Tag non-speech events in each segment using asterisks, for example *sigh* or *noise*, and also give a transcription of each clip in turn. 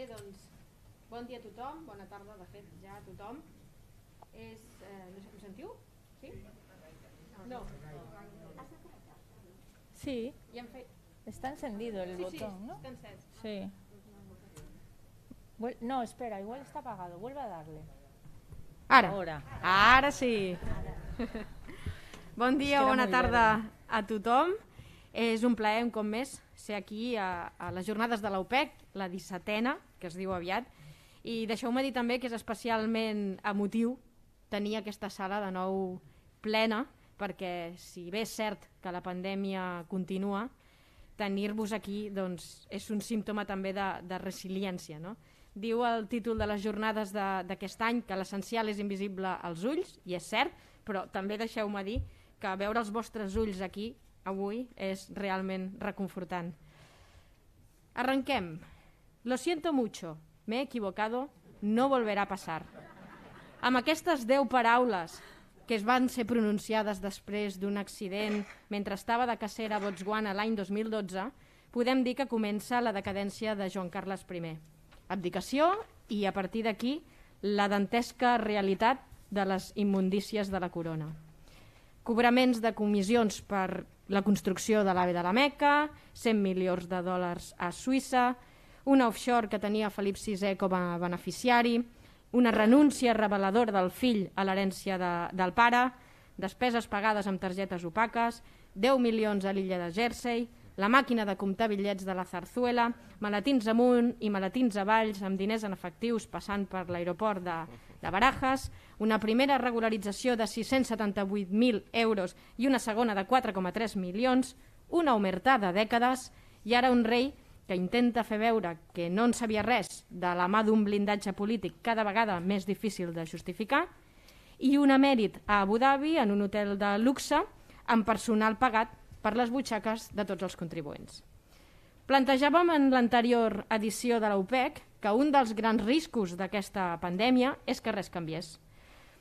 Bé, doncs, bon dia a tothom, bona tarda, de fet, ja a tothom. És, eh, no sé, em sentiu? Sí? No. Sí. I hem fet... Està encendido el sí, no? sí, ¿no? Está encendido. Sí. No, espera, igual està apagado. Vuelve a darle. Ara. Ara, Ara sí. Ara. *laughs* Bon dia, bona tarda a tothom. És un plaer, un cop més, ser aquí a, a les jornades de l'OPEC, la 17a, que es diu aviat. I deixeu-me dir també que és especialment emotiu tenir aquesta sala de nou plena, perquè si bé és cert que la pandèmia continua, tenir-vos aquí doncs, és un símptoma també de, de resiliència. No? Diu el títol de les jornades d'aquest any que l'essencial és invisible als ulls, i és cert, però també deixeu-me dir que veure els vostres ulls aquí avui és realment reconfortant. Arrenquem. Lo siento mucho, me he equivocado, no volverà a passar. Amb aquestes deu paraules que es van ser pronunciades després d'un accident mentre estava de cacera a Botswana l'any 2012, podem dir que comença la decadència de Joan Carles I. Abdicació i, a partir d'aquí, la dantesca realitat de les immundícies de la corona. Cobraments de comissions per la construcció de l'AVE de la Meca, 100 milions de dòlars a Suïssa, una offshore que tenia Felip VI com a beneficiari, una renúncia reveladora del fill a l'herència de, del pare, despeses pagades amb targetes opaques, 10 milions a l'illa de Jersey, la màquina de comptar bitllets de la Zarzuela, malatins amunt i malatins avall amb diners en efectius passant per l'aeroport de, de Barajas, una primera regularització de 678.000 euros i una segona de 4,3 milions, una omertà de dècades i ara un rei que intenta fer veure que no en sabia res de la mà d'un blindatge polític cada vegada més difícil de justificar, i un emèrit a Abu Dhabi, en un hotel de luxe, amb personal pagat per les butxaques de tots els contribuents. Plantejàvem en l'anterior edició de l'OPEC que un dels grans riscos d'aquesta pandèmia és que res canviés,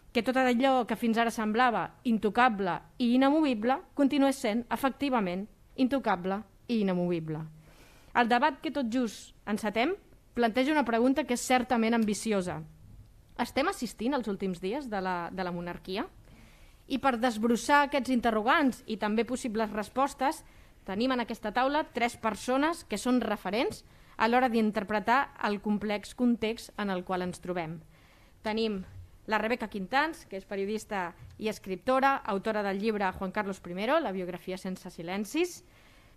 que tot allò que fins ara semblava intocable i inamovible continués sent, efectivament, intocable i inamovible. El debat que tot just encetem planteja una pregunta que és certament ambiciosa. Estem assistint als últims dies de la, de la monarquia? I per desbrossar aquests interrogants i també possibles respostes, tenim en aquesta taula tres persones que són referents a l'hora d'interpretar el complex context en el qual ens trobem. Tenim la Rebeca Quintans, que és periodista i escriptora, autora del llibre Juan Carlos I, la biografia sense silencis,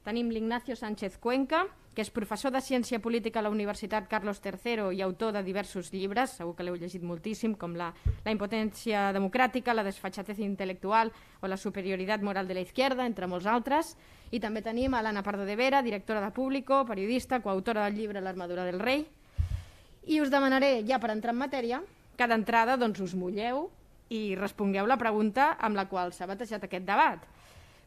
tenim l'Ignacio Sánchez Cuenca, que és professor de Ciència Política a la Universitat Carlos III i autor de diversos llibres, segur que l'heu llegit moltíssim, com la, la impotència democràtica, la desfachatez intel·lectual o la superioritat moral de la izquierda, entre molts altres. I també tenim a l'Anna Pardo de Vera, directora de Público, periodista, coautora del llibre L'armadura del rei. I us demanaré, ja per entrar en matèria, que d'entrada doncs, us mulleu i respongueu la pregunta amb la qual s'ha batejat aquest debat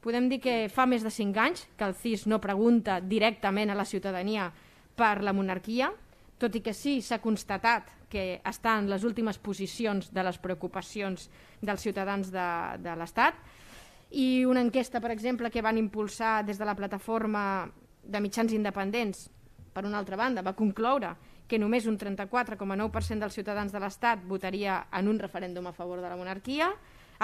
podem dir que fa més de 5 anys que el CIS no pregunta directament a la ciutadania per la monarquia, tot i que sí s'ha constatat que està en les últimes posicions de les preocupacions dels ciutadans de, de l'Estat. I una enquesta, per exemple, que van impulsar des de la plataforma de mitjans independents, per una altra banda, va concloure que només un 34,9% dels ciutadans de l'Estat votaria en un referèndum a favor de la monarquia.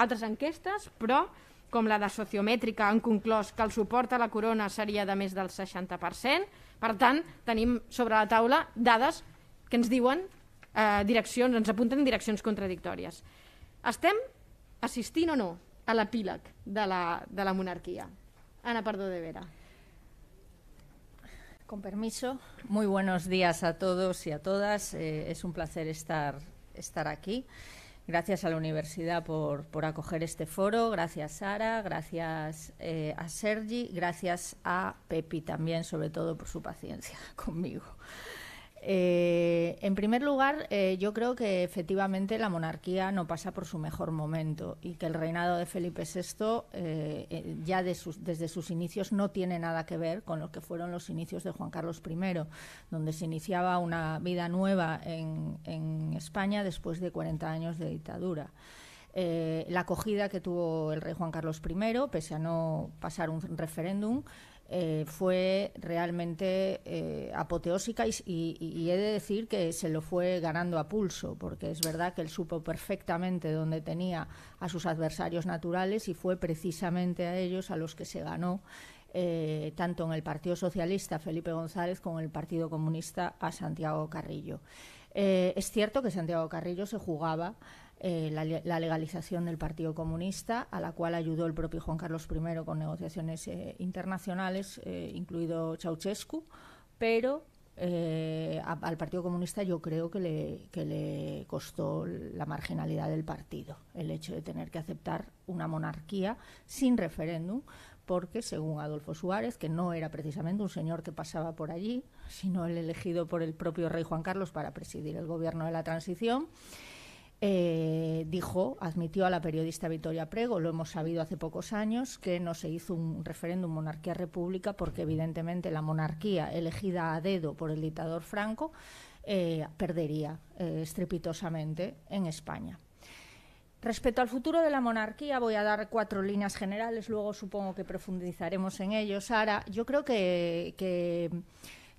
Altres enquestes, però, com la de sociomètrica, han conclòs que el suport a la corona seria de més del 60%. Per tant, tenim sobre la taula dades que ens diuen eh, direccions, ens apunten direccions contradictòries. Estem assistint o no a l'epíleg de, la, de la monarquia? Ana Pardo de Vera. Con permiso, muy buenos días a todos y a todas. Eh, es un placer estar, estar aquí. Gracias. Gracias a la universidad por, acoger este foro, gracias Sara, gracias eh, a Sergi, gracias a Pepi también, sobre todo por su paciencia *laughs* conmigo. Eh, en primer lugar, eh, yo creo que efectivamente la monarquía no pasa por su mejor momento y que el reinado de Felipe VI eh, ya desde sus inicios no tiene nada que ver con lo que fueron los inicios de Juan Carlos I, donde se iniciaba una vida nueva en, España después de 40 años de dictadura. la acogida que tuvo el rey Juan Carlos I, pese a no pasar un referéndum, eh, fue realmente eh, apoteósica y, he de decir que se lo fue ganando a pulso, porque es verdad que él supo perfectamente dónde tenía a sus adversarios naturales y fue precisamente a ellos a los que se ganó. Eh, tanto en el Partido Socialista Felipe González como en el Partido Comunista a Santiago Carrillo. es cierto que Santiago Carrillo se jugaba eh, la, legalización del Partido Comunista, a la cual ayudó el propio Juan Carlos I con negociaciones eh, internacionales, eh, incluido Ceausescu, pero al Partido Comunista yo creo que le, costó la marginalidad del partido, el hecho de tener que aceptar una monarquía sin referéndum, porque según Adolfo Suárez, que no era precisamente un señor que pasaba por allí, sino el elegido por el propio rey Juan Carlos para presidir el gobierno de la transición, eh, dijo, admitió a la periodista Victoria Prego, lo hemos sabido hace pocos años, que no se hizo un referéndum monarquía-república porque evidentemente la monarquía elegida a dedo por el dictador Franco eh, perdería eh, estrepitosamente en España. Respecto al futuro de la monarquía, voy a dar cuatro líneas generales, luego supongo que profundizaremos en ello. Sara, yo creo que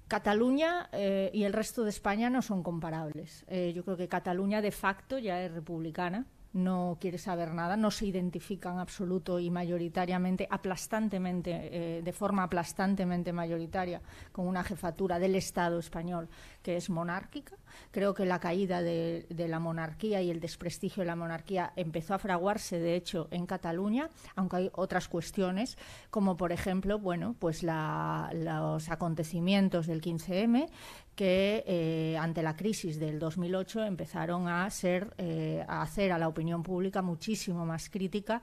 Cataluña eh, y el resto de España no son comparables. Eh, yo creo que Cataluña de facto ya es republicana, no quiere saber nada, no se identifican absoluto y mayoritariamente, aplastantemente, eh, de forma aplastantemente mayoritaria, con una jefatura del Estado español que es monárquica. Creo que la caída de, la monarquía y el desprestigio de la monarquía empezó a fraguarse, de hecho, en Cataluña, aunque hay otras cuestiones, como por ejemplo, bueno, pues los acontecimientos del 15M, que eh, ante la crisis del 2008 empezaron a, ser, eh, a hacer a la opinión pública muchísimo más crítica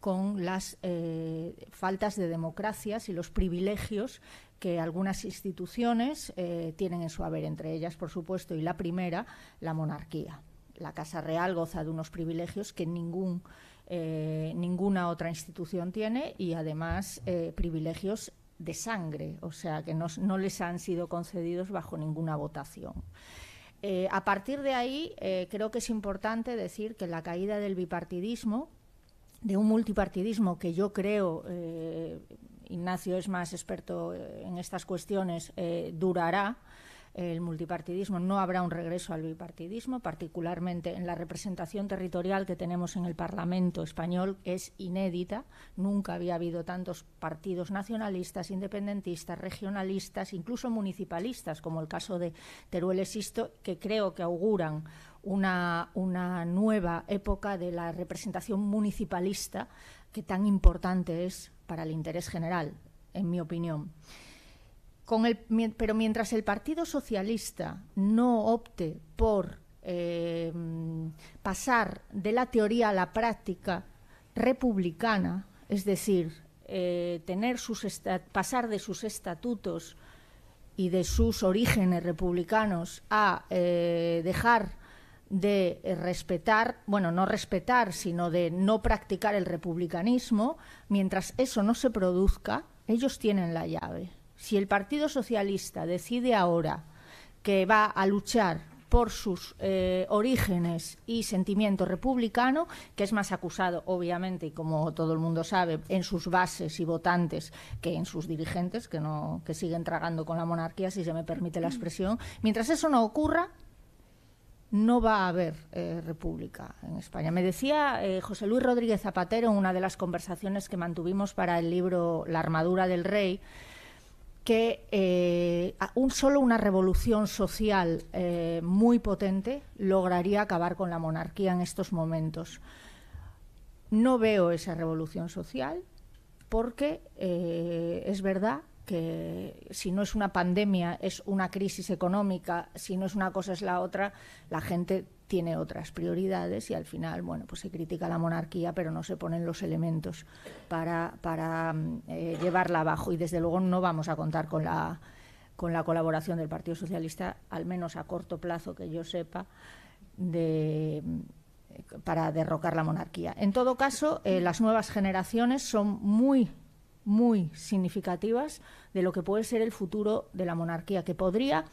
con las eh, faltas de democracias y los privilegios que algunas instituciones tienen en su haber, entre ellas, por supuesto, y la primera, la monarquía. La Casa Real goza de unos privilegios que ningún ninguna otra institución tiene y además privilegios de sangre, o sea, que no, les han sido concedidos bajo ninguna votación. Eh, a partir de ahí, eh, creo que es importante decir que la caída del bipartidismo, de un multipartidismo que yo creo, eh, Ignacio es más experto en estas cuestiones, durará, el multipartidismo, no habrá un regreso al bipartidismo, particularmente en la representación territorial que tenemos en el Parlamento español es inédita, nunca había habido tantos partidos nacionalistas, independentistas, regionalistas, incluso municipalistas, como el caso de Teruel Existo, que creo que auguran una, una nueva época de la representación municipalista que tan importante es para el interés general, en mi opinión pero mientras el Partido Socialista no opte por eh, pasar de la teoría a la práctica republicana, es decir, eh, tener sus pasar de sus estatutos y de sus orígenes republicanos a eh, dejar de respetar, bueno, no respetar, sino de no practicar el republicanismo, mientras eso no se produzca, ellos tienen la llave si el Partido Socialista decide ahora que va a luchar por sus eh, orígenes y sentimiento republicano, que es más acusado, obviamente, y como todo el mundo sabe, en sus bases y votantes que en sus dirigentes, que, no, siguen tragando con la monarquía, si se me permite la expresión. Mientras eso no ocurra, no va a haber eh, república en España. Me decía eh, José Luis Rodríguez Zapatero en una de las conversaciones que mantuvimos para el libro La armadura del rey, que eh, un, solo una revolución social eh, muy potente lograría acabar con la monarquía en estos momentos. No veo esa revolución social porque eh, es verdad que si no es una pandemia, es una crisis económica, si no es una cosa es la otra, la gente tiene otras prioridades y al final, bueno, pues se critica la monarquía, pero no se ponen los elementos para, para mm, eh, llevarla abajo. Y desde luego no vamos a contar con la, con la colaboración del Partido Socialista, al menos a corto plazo que yo sepa, de, mm, eh, para derrocar la monarquía. En todo caso, eh, las nuevas generaciones son muy muy significativas de lo que puede ser el futuro de la monarquía, que podría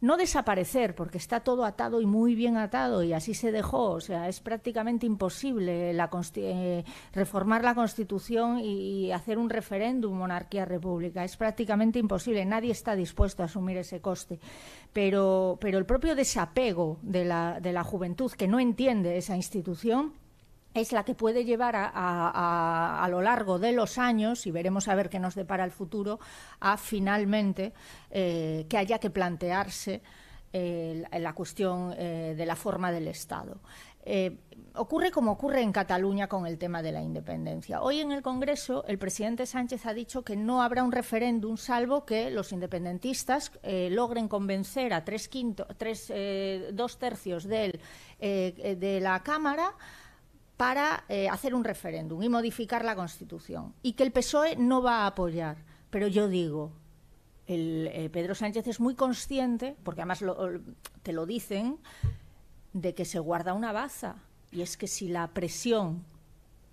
no desaparecer, porque está todo atado y muy bien atado, y así se dejó. O sea, es prácticamente imposible eh, reformar la Constitución y, hacer un referéndum monarquía-república. Es prácticamente imposible. Nadie está dispuesto a asumir ese coste. Pero, pero el propio desapego de la, de la juventud, que no entiende esa institución, es la que puede llevar a, a, lo largo de los años, y veremos a ver qué nos depara el futuro, a finalmente eh, que haya que plantearse eh, la, cuestión eh, de la forma del Estado. ocurre como ocurre en Cataluña con el tema de la independencia. Hoy en el Congreso el presidente Sánchez ha dicho que no habrá un referéndum salvo que los independentistas logren convencer a tres, tres dos tercios del, de la Cámara para eh, hacer un referéndum y modificar la Constitución y que el PSOE no va a apoyar. Pero yo digo, el, eh, Pedro Sánchez es muy consciente, porque además te lo dicen, de que se guarda una baza. Y es que si la presión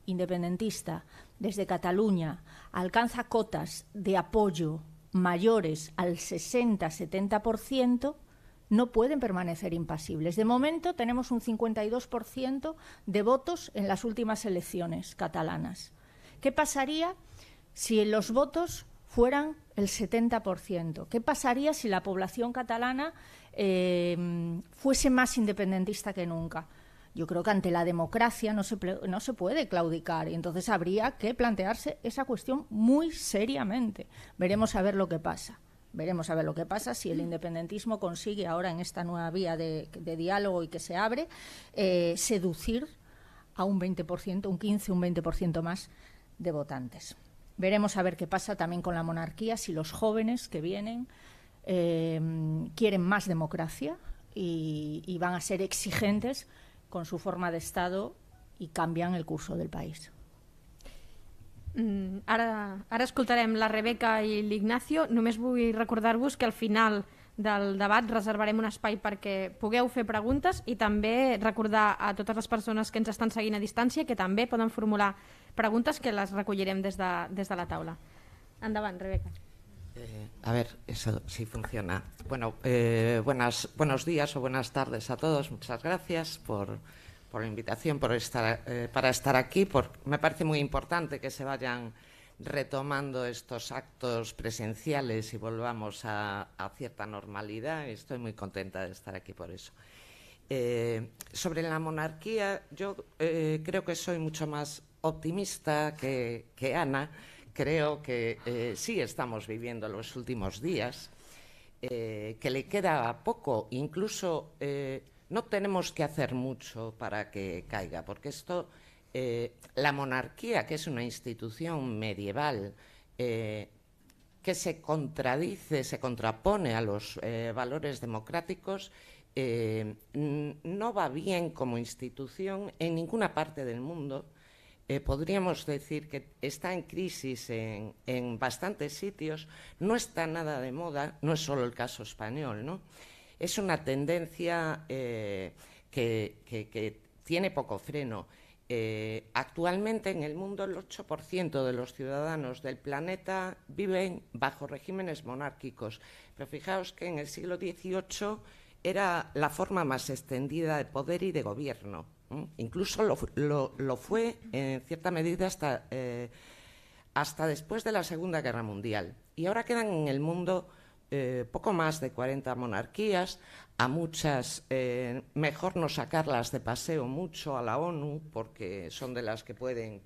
independentista desde Cataluña alcanza cotas de apoyo mayores al 60-70%, no pueden permanecer impasibles. De momento tenemos un 52% de votos en las últimas elecciones catalanas. ¿Qué pasaría si los votos fueran el 70%? ¿Qué pasaría si la población catalana eh, fuese más independentista que nunca? Yo creo que ante la democracia no se, no se puede claudicar y entonces habría que plantearse esa cuestión muy seriamente. Veremos a ver lo que pasa. Veremos a ver lo que pasa, si el independentismo consigue ahora en esta nueva vía de, diálogo y que se abre, eh, seducir a un 20%, un 15, un 20% más de votantes. Veremos a ver qué pasa también con la monarquía, si los jóvenes que vienen eh, quieren más democracia y van a ser exigentes con su forma de Estado y cambian el curso del país. Mm, ara, ara escoltarem la Rebeca i l'Ignacio. Només vull recordar-vos que al final del debat reservarem un espai perquè pugueu fer preguntes i també recordar a totes les persones que ens estan seguint a distància que també poden formular preguntes que les recollirem des de, des de la taula. Endavant, Rebeca. Eh, a ver, eso sí funciona. Bueno, eh, buenas, buenos días o buenas tardes a todos. Muchas gracias por por la invitación, por estar, eh, para estar aquí. me parece muy importante que se vayan retomando estos actos presenciales y volvamos a, cierta normalidad. Estoy muy contenta de estar aquí por eso. Eh, sobre la monarquía, yo eh, creo que soy mucho más optimista que, Ana. Creo que sí estamos viviendo los últimos días, que le queda poco, incluso no tenemos que hacer mucho para que caiga, porque esto, eh, la monarquía, que es una institución medieval, eh, que se contradice, se contrapone a los eh, valores democráticos, no va bien como institución en ninguna parte del mundo. podríamos decir que está en crisis en, en, bastantes sitios, no está nada de moda, no es solo el caso español, ¿no? Es una tendencia eh, que, tiene poco freno. Eh, actualmente en el mundo el 8% de los ciudadanos del planeta viven bajo regímenes monárquicos, pero fijaos que en el siglo XVIII era la forma más extendida de poder y de gobierno. Incluso lo, fue en cierta medida hasta, eh, hasta después de la Segunda Guerra Mundial. Y ahora quedan en el mundo eh, poco más de 40 monarquías, a muchas, eh, mejor no sacarlas de paseo mucho a la ONU, porque son de las que pueden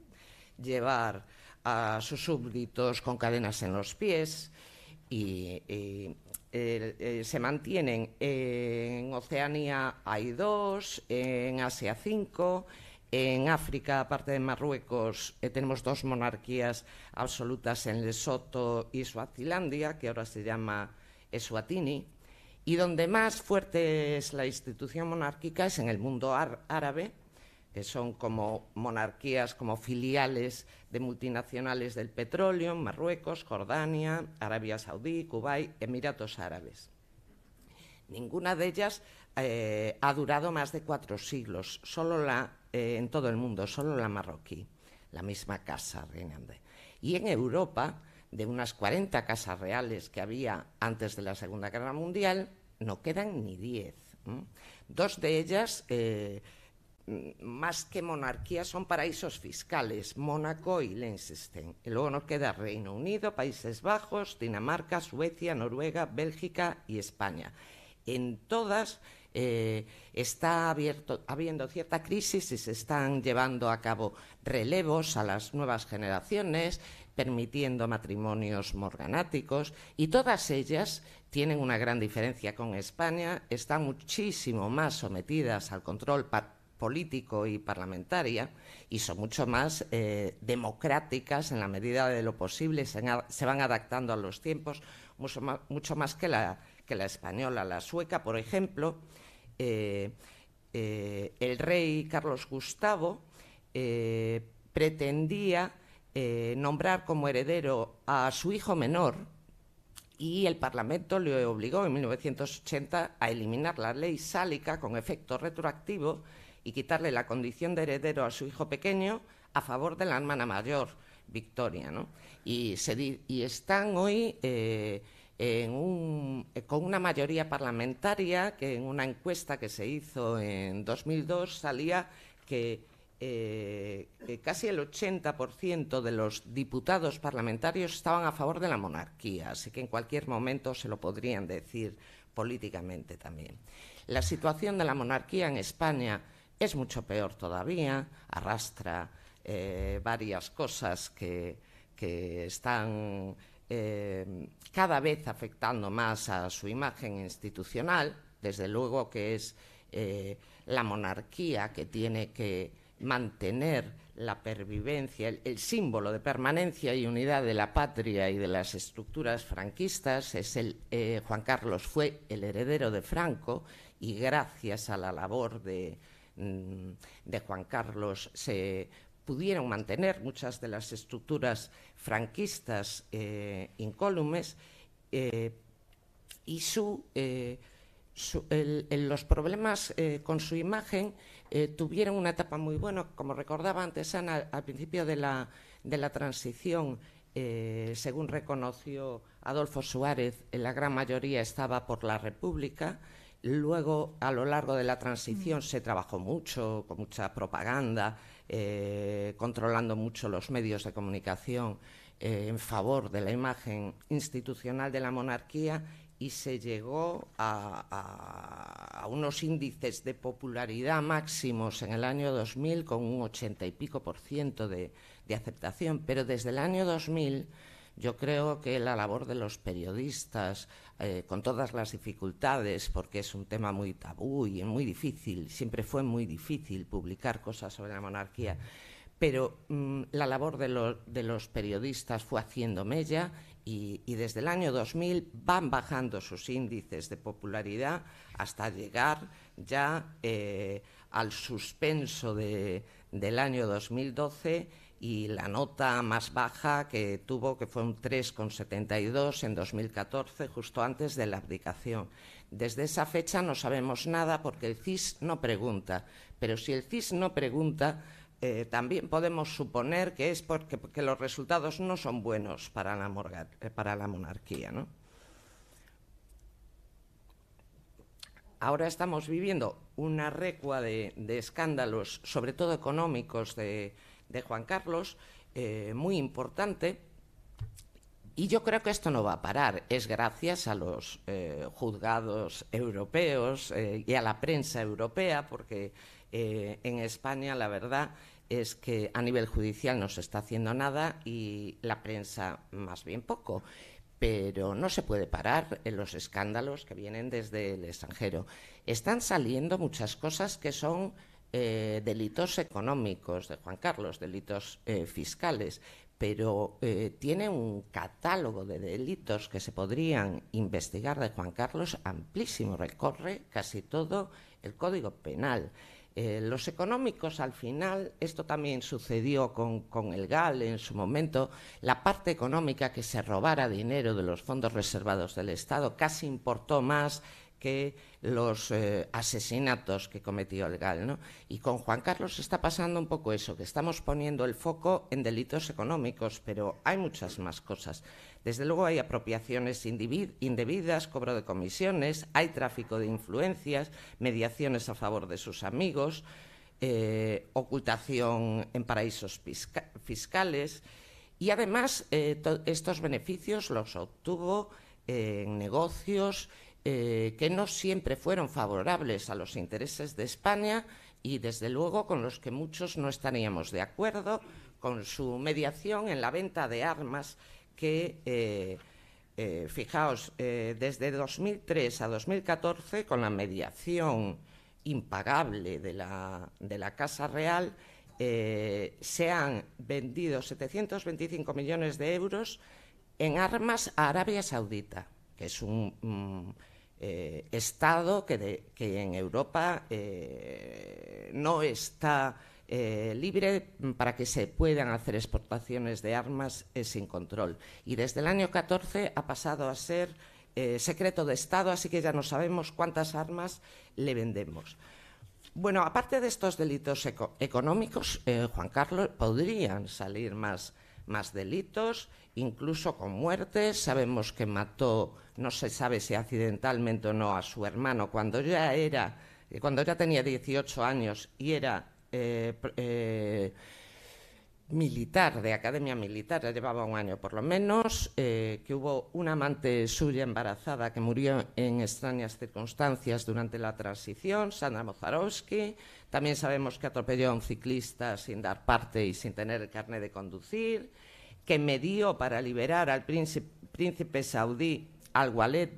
llevar a sus súbditos con cadenas en los pies y, eh, se mantienen. en Oceanía hay dos, en Asia cinco, en África, aparte de Marruecos, eh, tenemos dos monarquías absolutas en Lesoto y Suazilandia, que ahora se llama Eswatini. Y donde más fuerte es la institución monárquica es en el mundo árabe, que son como monarquías, como filiales de multinacionales del petróleo, Marruecos, Jordania, Arabia Saudí, Kuwait, Emiratos Árabes. Ninguna de ellas eh, ha durado más de cuatro siglos, solo la eh, en todo el mundo, solo la marroquí, la misma casa reinante. Y en Europa, de unas 40 casas reales que había antes de la Segunda Guerra Mundial, no quedan ni 10. Dos de ellas, eh, mm, más que monarquías, son paraísos fiscales, Mónaco y Liechtenstein. Y luego nos queda Reino Unido, Países Bajos, Dinamarca, Suecia, Noruega, Bélgica y España. En todas eh, está abierto, habiendo cierta crisis y se están llevando a cabo relevos a las nuevas generaciones, permitiendo matrimonios morganáticos y todas ellas tienen una gran diferencia con España, están muchísimo más sometidas al control político y parlamentaria y son mucho más eh, democráticas en la medida de lo posible, se, van adaptando a los tiempos mucho más, mucho más que la la española, la sueca, por ejemplo, eh, eh, el rey Carlos Gustavo eh, pretendía nombrar como heredero a su hijo menor y el Parlamento le obligó en 1980 a eliminar la ley sálica con efecto retroactivo y quitarle la condición de heredero a su hijo pequeño a favor de la hermana mayor, Victoria. ¿no? Y, están hoy eh, con una mayoría parlamentaria que en una encuesta que se hizo en 2002 salía eh, que casi el 80% de los diputados parlamentarios estaban a favor de la monarquía, así que en cualquier momento se lo podrían decir políticamente también. La situación de la monarquía en España es mucho peor todavía, arrastra eh, varias cosas que están eh, cada vez afectando más a su imagen institucional, desde luego que es eh, la monarquía que tiene que mantener la pervivencia, el, símbolo de permanencia y unidad de la patria y de las estructuras franquistas. Es el, eh, Juan Carlos fue el heredero de Franco y gracias a la labor de, mm, de Juan Carlos se pudieron mantener muchas de las estructuras franquistas eh, incólumes eh, y su, eh, los problemas con su imagen tuvieron una etapa muy buena, como recordaba antes Ana, al principio de la, de la transición. según reconoció Adolfo Suárez, la gran mayoría estaba por la República, Luego, a lo largo de la transición, mm. se trabajó mucho, con mucha propaganda, eh, controlando mucho los medios de comunicación eh, en favor de la imagen institucional de la monarquía y se llegó a, unos índices de popularidad máximos en el año 2000 con un 80 y pico por ciento de, de, aceptación. Pero desde el año 2000 yo creo que la labor de los periodistas eh, con todas las dificultades, porque es un tema muy tabú y muy difícil, siempre fue muy difícil publicar cosas sobre la monarquía, pero mm, la labor de, los periodistas fue haciendo mella y, desde el año 2000 van bajando sus índices de popularidad hasta llegar ya eh, al suspenso del año 2012 y la nota más baja que tuvo, que fue un 3,72 en 2014, justo antes de la abdicación. Desde esa fecha no sabemos nada porque el CIS no pregunta, pero si el CIS no pregunta, eh, también podemos suponer que es porque, los resultados no son buenos para la, eh, monarquía. Ahora estamos viviendo una recua de escándalos, sobre todo económicos, de, de Juan Carlos, eh, muy importante. Y yo creo que esto no va a parar. Es gracias a los eh, juzgados europeos eh, y a la prensa europea, porque en España la verdad es que a nivel judicial no se está haciendo nada y la prensa más bien poco. Pero no se puede parar en los escándalos que vienen desde el extranjero. Están saliendo muchas cosas que son eh, delitos económicos de Juan Carlos, delitos eh, fiscales, pero eh, tiene un catálogo de delitos que se podrían investigar de Juan Carlos amplísimo, recorre casi todo el Código Penal. los económicos, al final, esto también sucedió con, con, el GAL en su momento, la parte económica que se robara dinero de los fondos reservados del Estado casi importó más que los eh, asesinatos que cometió el GAL. ¿no? Y con Juan Carlos está pasando un poco eso, que estamos poniendo el foco en delitos económicos, pero hay muchas más cosas. Desde luego hay apropiaciones indebidas, cobro de comisiones, hay tráfico de influencias, mediaciones a favor de sus amigos, eh, ocultación en paraísos fiscales. Y además eh, estos beneficios los obtuvo en negocios eh, que no siempre fueron favorables a los intereses de España y, desde luego, con los que muchos no estaríamos de acuerdo, con su mediación en la venta de armas que, eh, eh, fijaos, desde 2003 a 2014, con la mediación impagable de la, Casa Real, se han vendido 725 millones de euros en armas a Arabia Saudita, que es un... Eh, estado que, en Europa eh, no está eh, libre para que se puedan hacer exportaciones de armas sin control. Y desde el año 14 ha pasado a ser secreto de Estado, así que ya no sabemos cuántas armas le vendemos. Bueno, aparte de estos delitos económicos, Juan Carlos, podrían salir más más delitos, incluso con muertes. Sabemos que mató, no se sabe si accidentalmente o no, a su hermano cuando ya era, eh, cuando ya tenía 18 años y era eh, eh, militar, de academia militar, llevaba un año por lo menos, eh, que hubo una amante suya embarazada que murió en extrañas circunstancias durante la transición, Sandra Mozarowski. También sabemos que atropelló a un ciclista sin dar parte y sin tener el carnet de conducir, que me dio para liberar al príncipe, saudí al Walet.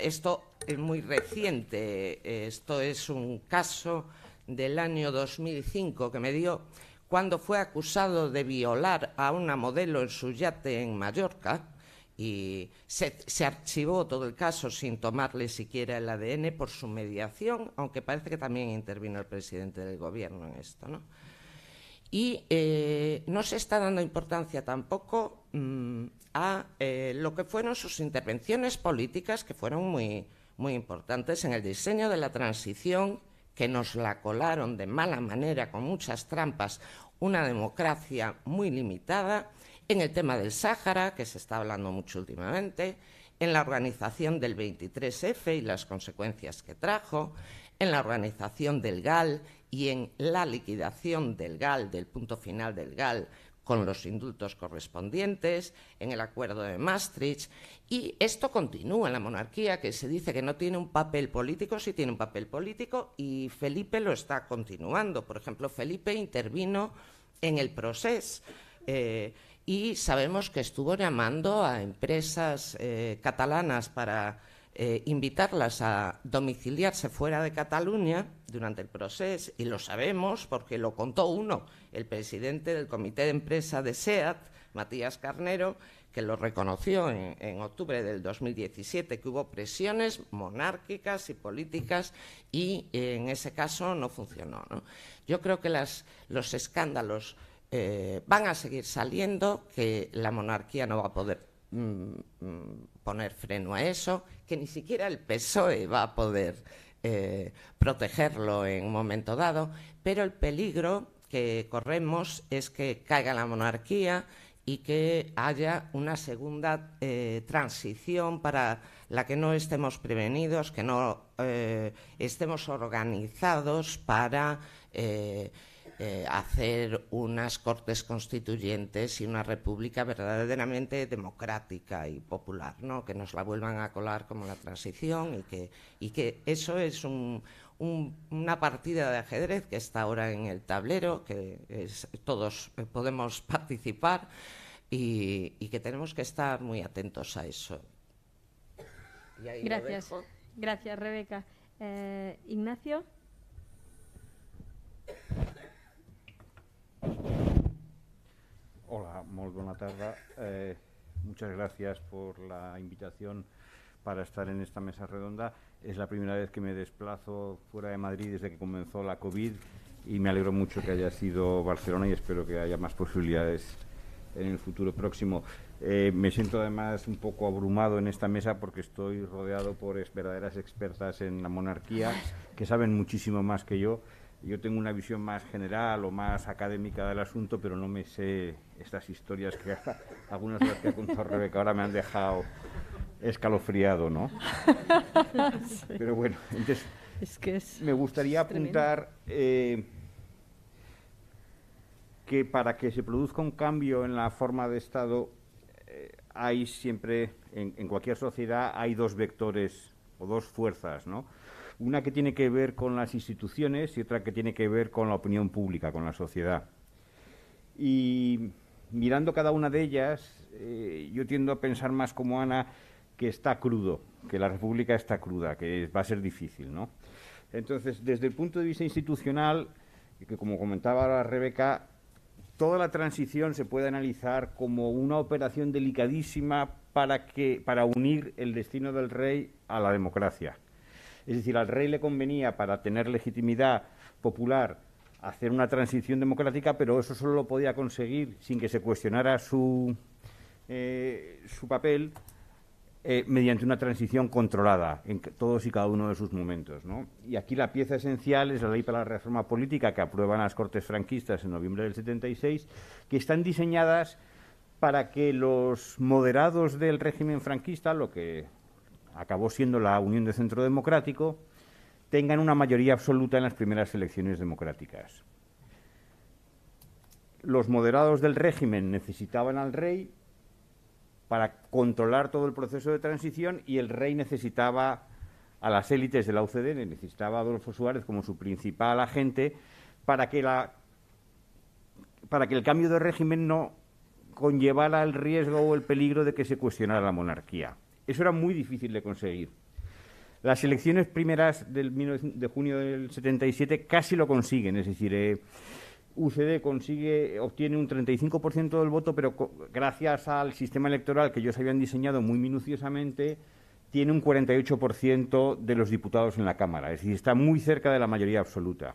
Esto es muy reciente, eh, esto es un caso del año 2005 que me dio cuando fue acusado de violar a una modelo en su yate en Mallorca y se, archivó todo el caso sin tomarle siquiera el ADN por su mediación, aunque parece que también intervino el presidente del gobierno en esto. Y eh, no se está dando importancia tampoco mm, a eh, lo que fueron sus intervenciones políticas, que fueron muy, muy importantes en el diseño de la transición que nos la colaron de mala manera con muchas trampas, una democracia muy limitada, en el tema del Sáhara, que se está hablando mucho últimamente, en la organización del 23F y las consecuencias que trajo, en la organización del GAL y en la liquidación del GAL, del punto final del GAL, con los indultos correspondientes, en el acuerdo de Maastricht, y esto continúa en la monarquía, que se dice que no tiene un papel político, sí tiene un papel político, y Felipe lo está continuando. Por ejemplo, Felipe intervino en el proceso. Eh, y sabemos que estuvo llamando a empresas eh, catalanas para eh, invitarlas a domiciliarse fuera de Cataluña durante el proceso, y lo sabemos porque lo contó uno, el presidente del comité de empresa de SEAT, Matías Carnero, que lo reconoció en, octubre del 2017, que hubo presiones monárquicas y políticas y eh, en ese caso no funcionó. Yo creo que los escándalos eh, van a seguir saliendo, que la monarquía no va a poder mm, mm, poner freno a eso, que ni siquiera el PSOE va a poder eh, protegerlo en un momento dado, pero el peligro que corremos es que caiga la monarquía y que haya una segunda eh, transición para la que no estemos prevenidos, que no eh, estemos organizados para eh, hacer unas cortes constituyentes y una república verdaderamente democrática y popular, ¿no? que nos la vuelvan a colar como la transición y que, y que eso es un, una partida de ajedrez que está ahora en el tablero, que todos eh, podemos *laughs* participar y, que tenemos que estar muy atentos a eso. Gracias. Gracias, Rebeca. Eh, Ignacio. Hola, muy buena tarde. Eh, muchas gracias por la invitación para estar en esta mesa redonda. Es la primera vez que me desplazo fuera de Madrid desde que comenzó la COVID y me alegro mucho que haya sido Barcelona y espero que haya más posibilidades en el futuro próximo. Eh, me siento además un poco abrumado en esta mesa porque estoy rodeado por verdaderas expertas en la monarquía que saben muchísimo más que yo yo tengo una visión más general o más académica del asunto, pero no me sé estas historias que *laughs* algunas de las que ha contado Rebeca ahora me han dejado escalofriado, ¿no? *laughs* Pero bueno, entonces me gustaría apuntar eh, que para que se produzca un cambio en la forma de Estado eh, hay siempre, en, en, cualquier sociedad, hay dos vectores o dos fuerzas, ¿no? una que tiene que ver con las instituciones y otra que tiene que ver con la opinión pública, con la sociedad. Y mirando cada una de ellas, eh, yo tiendo a pensar más como Ana que está crudo, que la República está cruda, que va a ser difícil, ¿no? Entonces, desde el punto de vista institucional, que como comentaba ahora Rebeca, toda la transición se puede analizar como una operación delicadísima para, que, para unir el destino del rey a la democracia. Es decir, al rey le convenía para tener legitimidad popular hacer una transición democrática, pero eso solo lo podía conseguir sin que se cuestionara su, eh, su papel eh, mediante una transición controlada en todos y cada uno de sus momentos. Y aquí la pieza esencial es la ley para la reforma política que aprueban las Cortes franquistas en noviembre del 76, que están diseñadas para que los moderados del régimen franquista, lo que acabó siendo la Unión de Centro Democrático, tengan una mayoría absoluta en las primeras elecciones democráticas. Los moderados del régimen necesitaban al rey para controlar todo el proceso de transición y el rey necesitaba a las élites de la UCD, necesitaba a Adolfo Suárez como su principal agente para que, para que el cambio de régimen no conllevara el riesgo o el peligro de que se cuestionara la monarquía. Eso era muy difícil de conseguir. Las elecciones primeras del de junio del 77 casi lo consiguen, es decir, eh, UCD consigue, obtiene un 35% del voto, pero gracias al sistema electoral que ellos habían diseñado muy minuciosamente, tiene un 48% de los diputados en la Cámara, es decir, está muy cerca de la mayoría absoluta,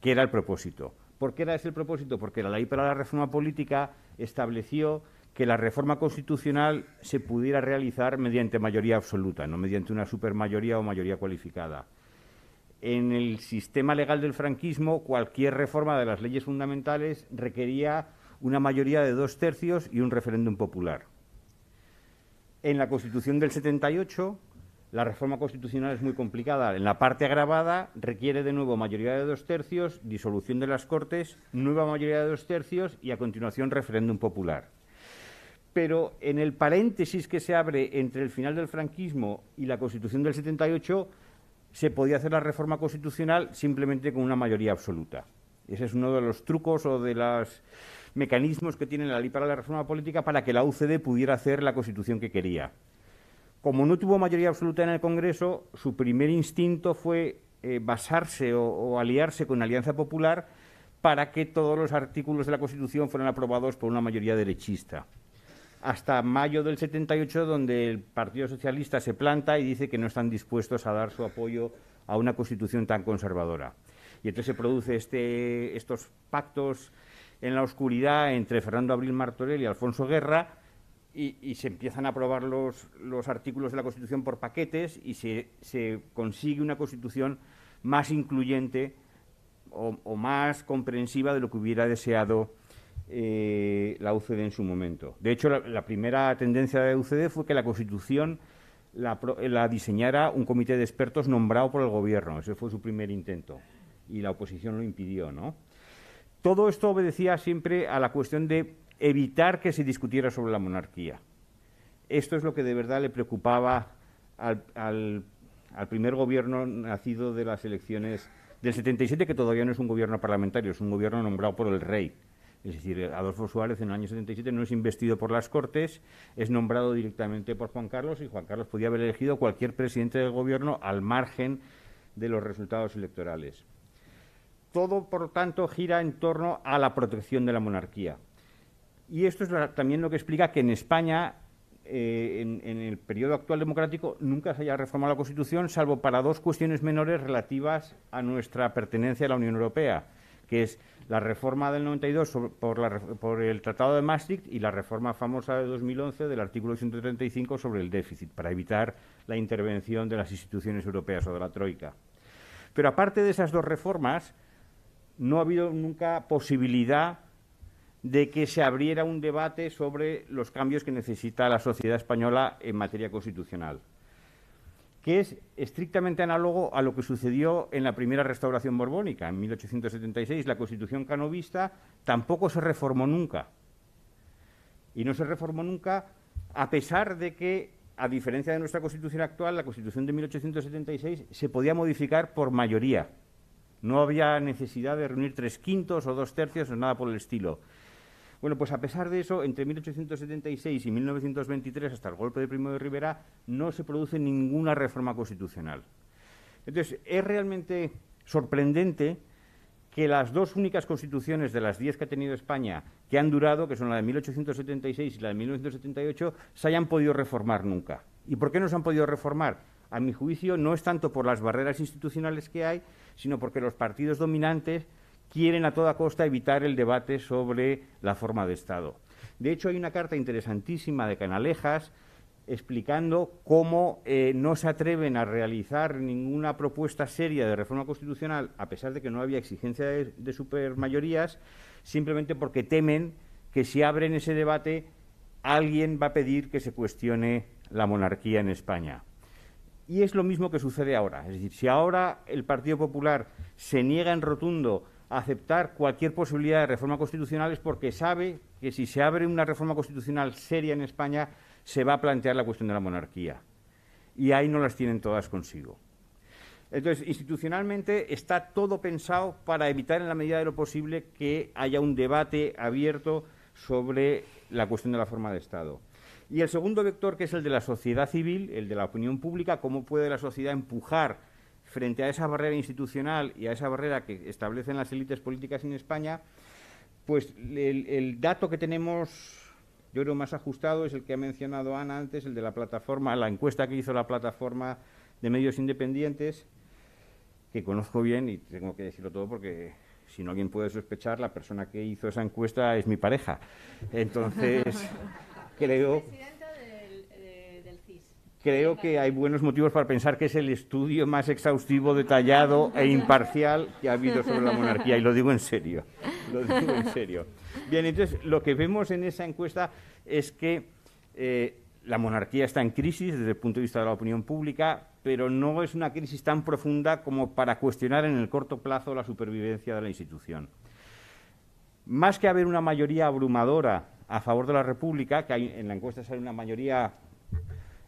que era el propósito. ¿Por qué era ese el propósito? Porque la ley para la reforma política estableció que la reforma constitucional se pudiera realizar mediante mayoría absoluta, no mediante una supermayoría o mayoría cualificada. En el sistema legal del franquismo, cualquier reforma de las leyes fundamentales requería una mayoría de dos tercios y un referéndum popular. En la Constitución del 78, la reforma constitucional es muy complicada. En la parte agravada requiere de nuevo mayoría de dos tercios, disolución de las Cortes, nueva mayoría de dos tercios y a continuación referéndum popular pero en el paréntesis que se abre entre el final del franquismo y la Constitución del 78 se podía hacer la reforma constitucional simplemente con una mayoría absoluta. Ese es uno de los trucos o de los mecanismos que tiene la ley para la reforma política para que la UCD pudiera hacer la constitución que quería. Como no tuvo mayoría absoluta en el Congreso, su primer instinto fue eh, basarse o aliarse con Alianza Popular para que todos los artículos de la Constitución fueran aprobados por una mayoría derechista hasta mayo del 78, donde el Partido Socialista se planta y dice que no están dispuestos a dar su apoyo a una constitución tan conservadora. Y entonces se produce este, estos pactos en la oscuridad entre Fernando Abril Martorell y Alfonso Guerra, y, se empiezan a aprobar los, artículos de la Constitución por paquetes y se, consigue una Constitución más incluyente o, más comprensiva de lo que hubiera deseado eh, la UCD en su momento. De hecho, la, primera tendencia de la UCD fue que la Constitución la, diseñara un comité de expertos nombrado por el Gobierno. Ese fue su primer intento y la oposición lo impidió, ¿no? Todo esto obedecía siempre a la cuestión de evitar que se discutiera sobre la monarquía. Esto es lo que de verdad le preocupaba al, al primer gobierno nacido de las elecciones del 77, que todavía no es un gobierno parlamentario, es un gobierno nombrado por el rey. Es decir, Adolfo Suárez en el año 77 no es investido por las Cortes, es nombrado directamente por Juan Carlos y Juan Carlos podía haber elegido cualquier presidente del gobierno al margen de los resultados electorales. Todo, por lo tanto, gira en torno a la protección de la monarquía. Y esto es también lo que explica que en España, eh, en, en, el periodo actual democrático, nunca se haya reformado la Constitución, salvo para dos cuestiones menores relativas a nuestra pertenencia a la Unión Europea, que es la reforma del 92 por, por, el Tratado de Maastricht y la reforma famosa de 2011 del artículo 135 sobre el déficit, para evitar la intervención de las instituciones europeas o de la Troika. Pero aparte de esas dos reformas, no ha habido nunca posibilidad de que se abriera un debate sobre los cambios que necesita la sociedad española en materia constitucional que es estrictamente análogo a lo que sucedió en la primera restauración borbónica, en 1876. La constitución canovista tampoco se reformó nunca. Y no se reformó nunca a pesar de que, a diferencia de nuestra constitución actual, la constitución de 1876 se podía modificar por mayoría. No había necesidad de reunir tres quintos o dos tercios o nada por el estilo. Bueno, pues a pesar de eso, entre 1876 y 1923, hasta el golpe de Primo de Rivera, no se produce ninguna reforma constitucional. Entonces, es realmente sorprendente que las dos únicas constituciones de las diez que ha tenido España que han durado, que son la de 1876 y la de 1978, se hayan podido reformar nunca. ¿Y por qué no se han podido reformar? A mi juicio, no es tanto por las barreras institucionales que hay, sino porque los partidos dominantes quieren a toda costa evitar el debate sobre la forma de Estado. De hecho, hay una carta interesantísima de Canalejas explicando cómo eh, no se atreven a realizar ninguna propuesta seria de reforma constitucional, a pesar de que no había exigencia de, de supermayorías, simplemente porque temen que si abren ese debate alguien va a pedir que se cuestione la monarquía en España. Y es lo mismo que sucede ahora. Es decir, si ahora el Partido Popular se niega en rotundo aceptar cualquier posibilidad de reforma constitucional es porque sabe que si se abre una reforma constitucional seria en España, se va a plantear la cuestión de la monarquía. Y ahí no las tienen todas consigo. Entonces, institucionalmente está todo pensado para evitar en la medida de lo posible que haya un debate abierto sobre la cuestión de la forma de Estado. Y el segundo vector, que es el de la sociedad civil, el de la opinión pública, cómo puede la sociedad empujar frente a esa barrera institucional y a esa barrera que establecen las élites políticas en España, pues el, dato que tenemos yo creo más ajustado es el que ha mencionado Ana antes, el de la plataforma, la encuesta que hizo la plataforma de medios independientes, que conozco bien y tengo que decirlo todo porque si no alguien puede sospechar, la persona que hizo esa encuesta es mi pareja. Entonces, *laughs* creo... Creo que hay buenos motivos para pensar que es el estudio más exhaustivo, detallado e *laughs* imparcial que ha habido sobre la monarquía, y lo digo en serio. Lo digo en serio. Bien, entonces lo que vemos en esa encuesta es que eh, la monarquía está en crisis desde el punto de vista de la opinión pública, pero no es una crisis tan profunda como para cuestionar en el corto plazo la supervivencia de la institución. Más que haber una mayoría abrumadora a favor de la República, que en la encuesta sale una mayoría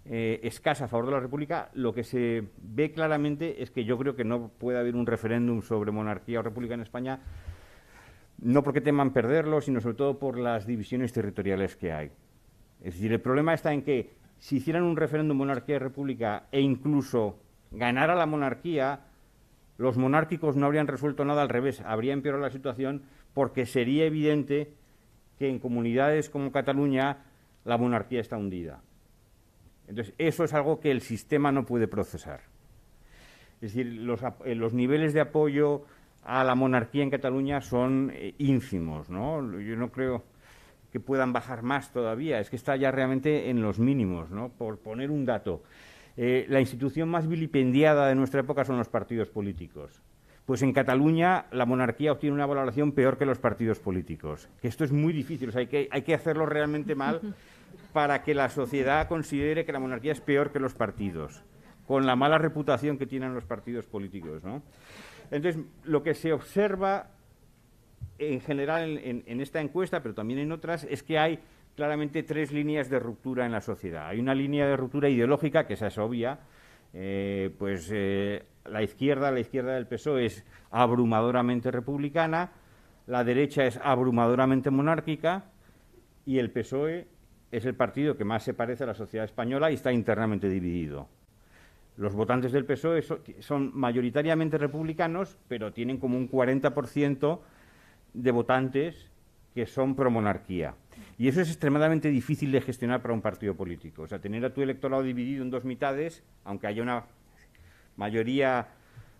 eh, escasa a favor de la República, lo que se ve claramente es que yo creo que no puede haber un referéndum sobre monarquía o república en España, no porque teman perderlo, sino sobre todo por las divisiones territoriales que hay. Es decir, el problema está en que si hicieran un referéndum monarquía y república e incluso ganara la monarquía, los monárquicos no habrían resuelto nada, al revés, habría empeorado la situación porque sería evidente que en comunidades como Cataluña la monarquía está hundida. Entonces, eso es algo que el sistema no puede procesar. Es decir, los, eh, niveles de apoyo a la monarquía en Cataluña son eh, ínfimos, ¿no? Yo no creo que puedan bajar más todavía, es que está ya realmente en los mínimos, ¿no? Por poner un dato, eh, la institución más vilipendiada de nuestra época son los partidos políticos. Pues en Cataluña la monarquía obtiene una valoración peor que los partidos políticos. Que esto es muy difícil, hay que hacerlo realmente mal *laughs* para que la sociedad considere que la monarquía es peor que los partidos, con la mala reputación que tienen los partidos políticos. ¿no? Entonces, lo que se observa en general en, esta encuesta, pero también en otras, es que hay claramente tres líneas de ruptura en la sociedad. Hay una línea de ruptura ideológica, que esa es obvia, eh, pues eh, la izquierda, la izquierda del PSOE es abrumadoramente republicana, la derecha es abrumadoramente monárquica y el PSOE es el partido que más se parece a la sociedad española y está internamente dividido. Los votantes del PSOE e son mayoritariamente republicanos, pero tienen como un 40% de votantes que son promonarquía. Y eso es extremadamente difícil de gestionar para un partido político. O sea, tener a tu electorado dividido en dos mitades, aunque haya una mayoría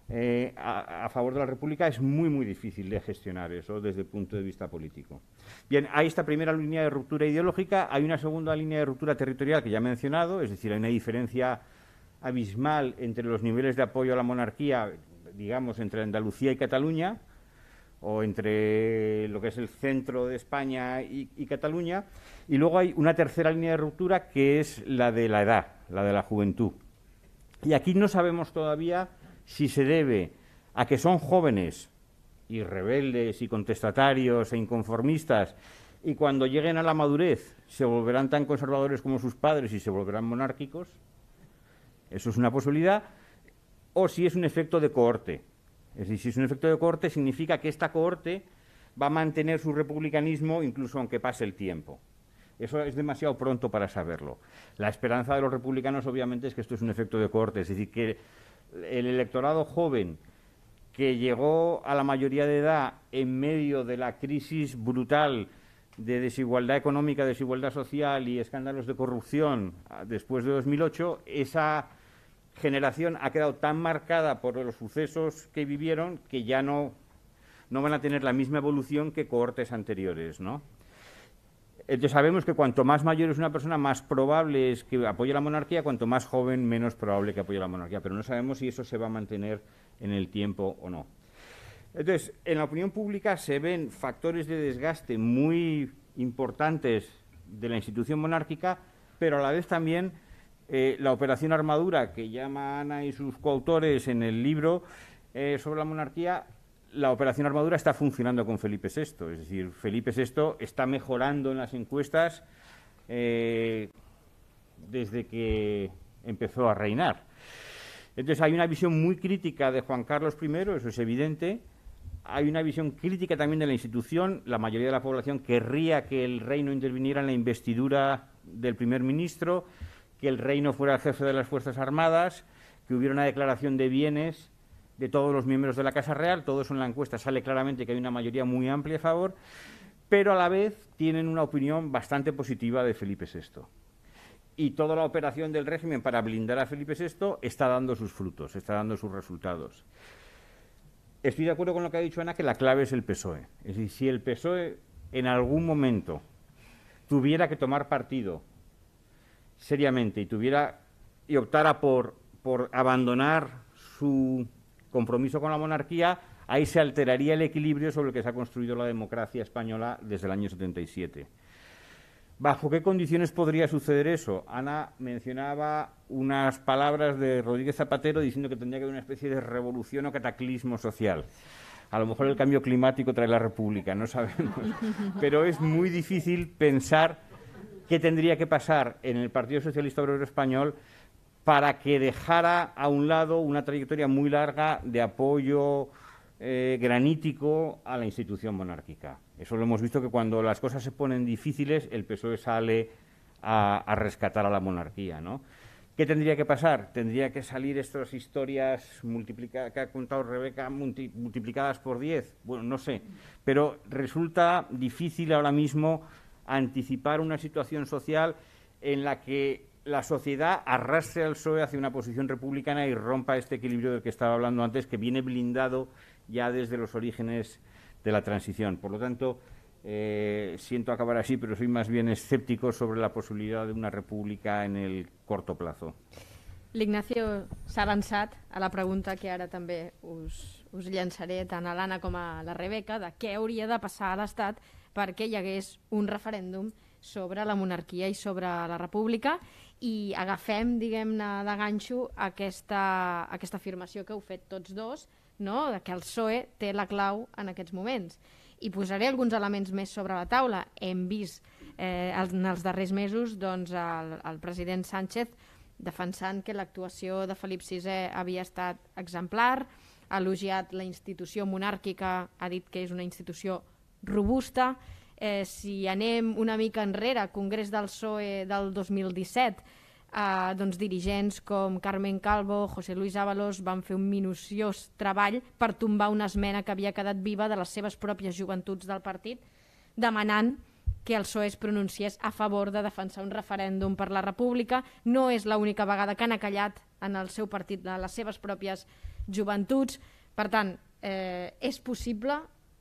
eh, a, favor de la República, es muy, muy difícil de gestionar eso desde el punto de vista político. Bien, hay esta primera línea de ruptura ideológica, hay una segunda línea de ruptura territorial que ya he mencionado, es decir, hay una diferencia abismal entre los niveles de apoyo a la monarquía, digamos, entre Andalucía y Cataluña, o entre lo que es el centro de España y, y Cataluña. Y luego hay una tercera línea de ruptura que es la de la edad, la de la juventud. Y aquí no sabemos todavía si se debe a que son jóvenes y rebeldes y contestatarios e inconformistas y cuando lleguen a la madurez se volverán tan conservadores como sus padres y se volverán monárquicos, eso es una posibilidad, o si es un efecto de cohorte. Es decir, si es un efecto de cohorte significa que esta cohorte va a mantener su republicanismo incluso aunque pase el tiempo. Eso es demasiado pronto para saberlo. La esperanza de los republicanos, obviamente, es que esto es un efecto de cohorte, es decir, que el electorado joven que llegó a la mayoría de edad en medio de la crisis brutal de desigualdad económica, desigualdad social y escándalos de corrupción ah, después de 2008, esa generación ha quedado tan marcada por los sucesos que vivieron que ya no, no van a tener la misma evolución que cohortes anteriores, ¿no? Entonces sabemos que cuanto más mayor es una persona, más probable es que apoye la monarquía, cuanto más joven, menos probable que apoye la monarquía, pero no sabemos si eso se va a mantener en el tiempo o no. Entonces, en la opinión pública se ven factores de desgaste muy importantes de la institución monárquica, pero a la vez también eh, la operación armadura que llama Ana y sus coautores en el libro eh, sobre la monarquía la operación armadura está funcionando con Felipe VI. Es decir, Felipe VI está mejorando en las encuestas eh, desde que empezó a reinar. Entonces hay una visión muy crítica de Juan Carlos I, eso es evidente. Hay una visión crítica también de la institución. La mayoría de la población querría que el reino interviniera en la investidura del primer ministro, que el reino fuera el jefe de las Fuerzas Armadas, que hubiera una declaración de bienes de todos los miembros de la Casa Real, todos en la encuesta sale claramente que hay una mayoría muy amplia a favor, pero a la vez tienen una opinión bastante positiva de Felipe VI. Y toda la operación del régimen para blindar a Felipe VI está dando sus frutos, está dando sus resultados. Estoy de acuerdo con lo que ha dicho Ana, que la clave es el PSOE. Es decir, si el PSOE en algún momento tuviera que tomar partido seriamente y tuviera y optara por, por abandonar su compromiso con la monarquía, ahí se alteraría el equilibrio sobre el que se ha construido la democracia española desde el año 77. ¿Bajo qué condiciones podría suceder eso? Ana mencionaba unas palabras de Rodríguez Zapatero diciendo que tendría que haber una especie de revolución o cataclismo social. A lo mejor el cambio climático trae la república, no sabemos. *laughs* Pero es muy difícil pensar qué tendría que pasar en el Partido Socialista Obrero Español para que dejara a un lado una trayectoria muy larga de apoyo eh, granítico a la institución monárquica. Eso lo hemos visto que cuando las cosas se ponen difíciles, el PSOE sale a, rescatar a la monarquía, ¿no? ¿Qué tendría que pasar? Tendría que salir estas historias multiplicadas, que ha contado Rebeca multiplicadas por 10. Bueno, no sé. Pero resulta difícil ahora mismo anticipar una situación social en la que la sociedad arrastre al PSOE hacia una posición republicana y rompa este equilibrio del que estaba hablando antes, que viene blindado ya desde los orígenes de la transición. Por lo tanto, eh, siento acabar así, pero soy más bien escéptico sobre la posibilidad de una república en el corto plazo. L'Ignacio s'ha avançat a la pregunta que ara també us, us llançaré tant a l'Anna com a la Rebeca de què hauria de passar a l'Estat perquè hi hagués un referèndum sobre la monarquia i sobre la república i agafem, diguem-ne, de ganxo aquesta, aquesta afirmació que heu fet tots dos, no? de que el PSOE té la clau en aquests moments. I posaré alguns elements més sobre la taula. Hem vist eh, en els darrers mesos doncs, el, el president Sánchez defensant que l'actuació de Felip VI havia estat exemplar, ha elogiat la institució monàrquica, ha dit que és una institució robusta, Eh, si anem una mica enrere, Congrés del PSOE del 2017, eh, doncs dirigents com Carmen Calvo, José Luis Ábalos van fer un minuciós treball per tombar una esmena que havia quedat viva de les seves pròpies joventuts del partit, demanant que el PSOE es pronunciés a favor de defensar un referèndum per la República. No és l'única vegada que han acallat en el seu partit de les seves pròpies joventuts. Per tant, eh, és possible?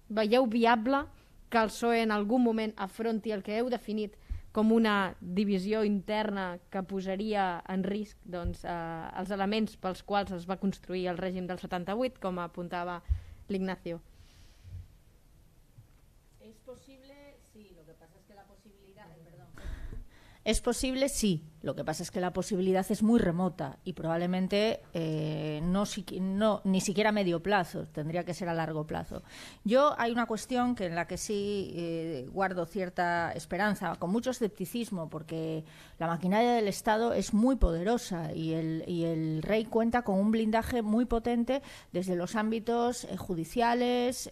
Veieu viable? que el PSOE en algun moment afronti el que heu definit com una divisió interna que posaria en risc doncs, eh, els elements pels quals es va construir el règim del 78, com apuntava l'Ignacio. És possible, sí, lo que pasa es que la posibilidad... Eh, perdón. Es posible, sí, Lo que pasa es que la posibilidad es muy remota y probablemente eh, no, ni siquiera a medio plazo, tendría que ser a largo plazo. Yo hay una cuestión que en la que sí eh, guardo cierta esperanza, con mucho escepticismo, porque la maquinaria del Estado es muy poderosa y el, rey cuenta con un blindaje muy potente desde los ámbitos eh, judiciales,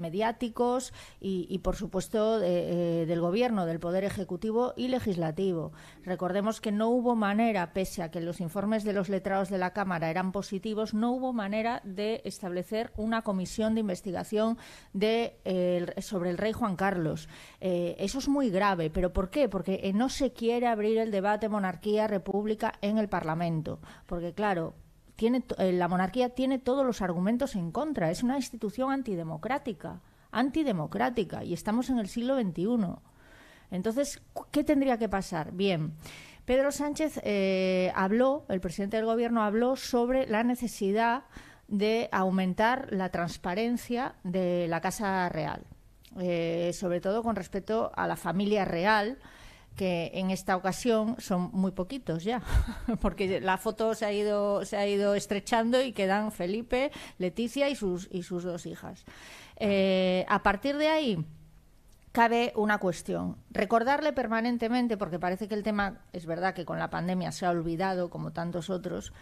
mediáticos y, por supuesto, del gobierno, del poder ejecutivo y legislativo. Recordemos que no hubo manera, pese a que los informes de los letrados de la Cámara eran positivos, no hubo manera de establecer una comisión de investigación de, eh, sobre el rey Juan Carlos. Eh, eso es muy grave, pero ¿por qué? Porque eh, no se quiere abrir el debate monarquía-república en el Parlamento, porque claro, tiene, la monarquía tiene todos los argumentos en contra. Es una institución antidemocrática, antidemocrática, y estamos en el siglo XXI. Entonces, ¿qué tendría que pasar? Bien. Pedro Sánchez eh, habló, el presidente del gobierno habló sobre la necesidad de aumentar la transparencia de la Casa Real, eh, sobre todo con respecto a la familia real que en esta ocasión son muy poquitos ya, *laughs* porque la foto se ha ido, se ha ido estrechando y quedan Felipe, Leticia y sus, y sus dos hijas. Eh, a partir de ahí, cabe una cuestión. Recordarle permanentemente, porque parece que el tema, es verdad que con la pandemia se ha olvidado, como tantos otros,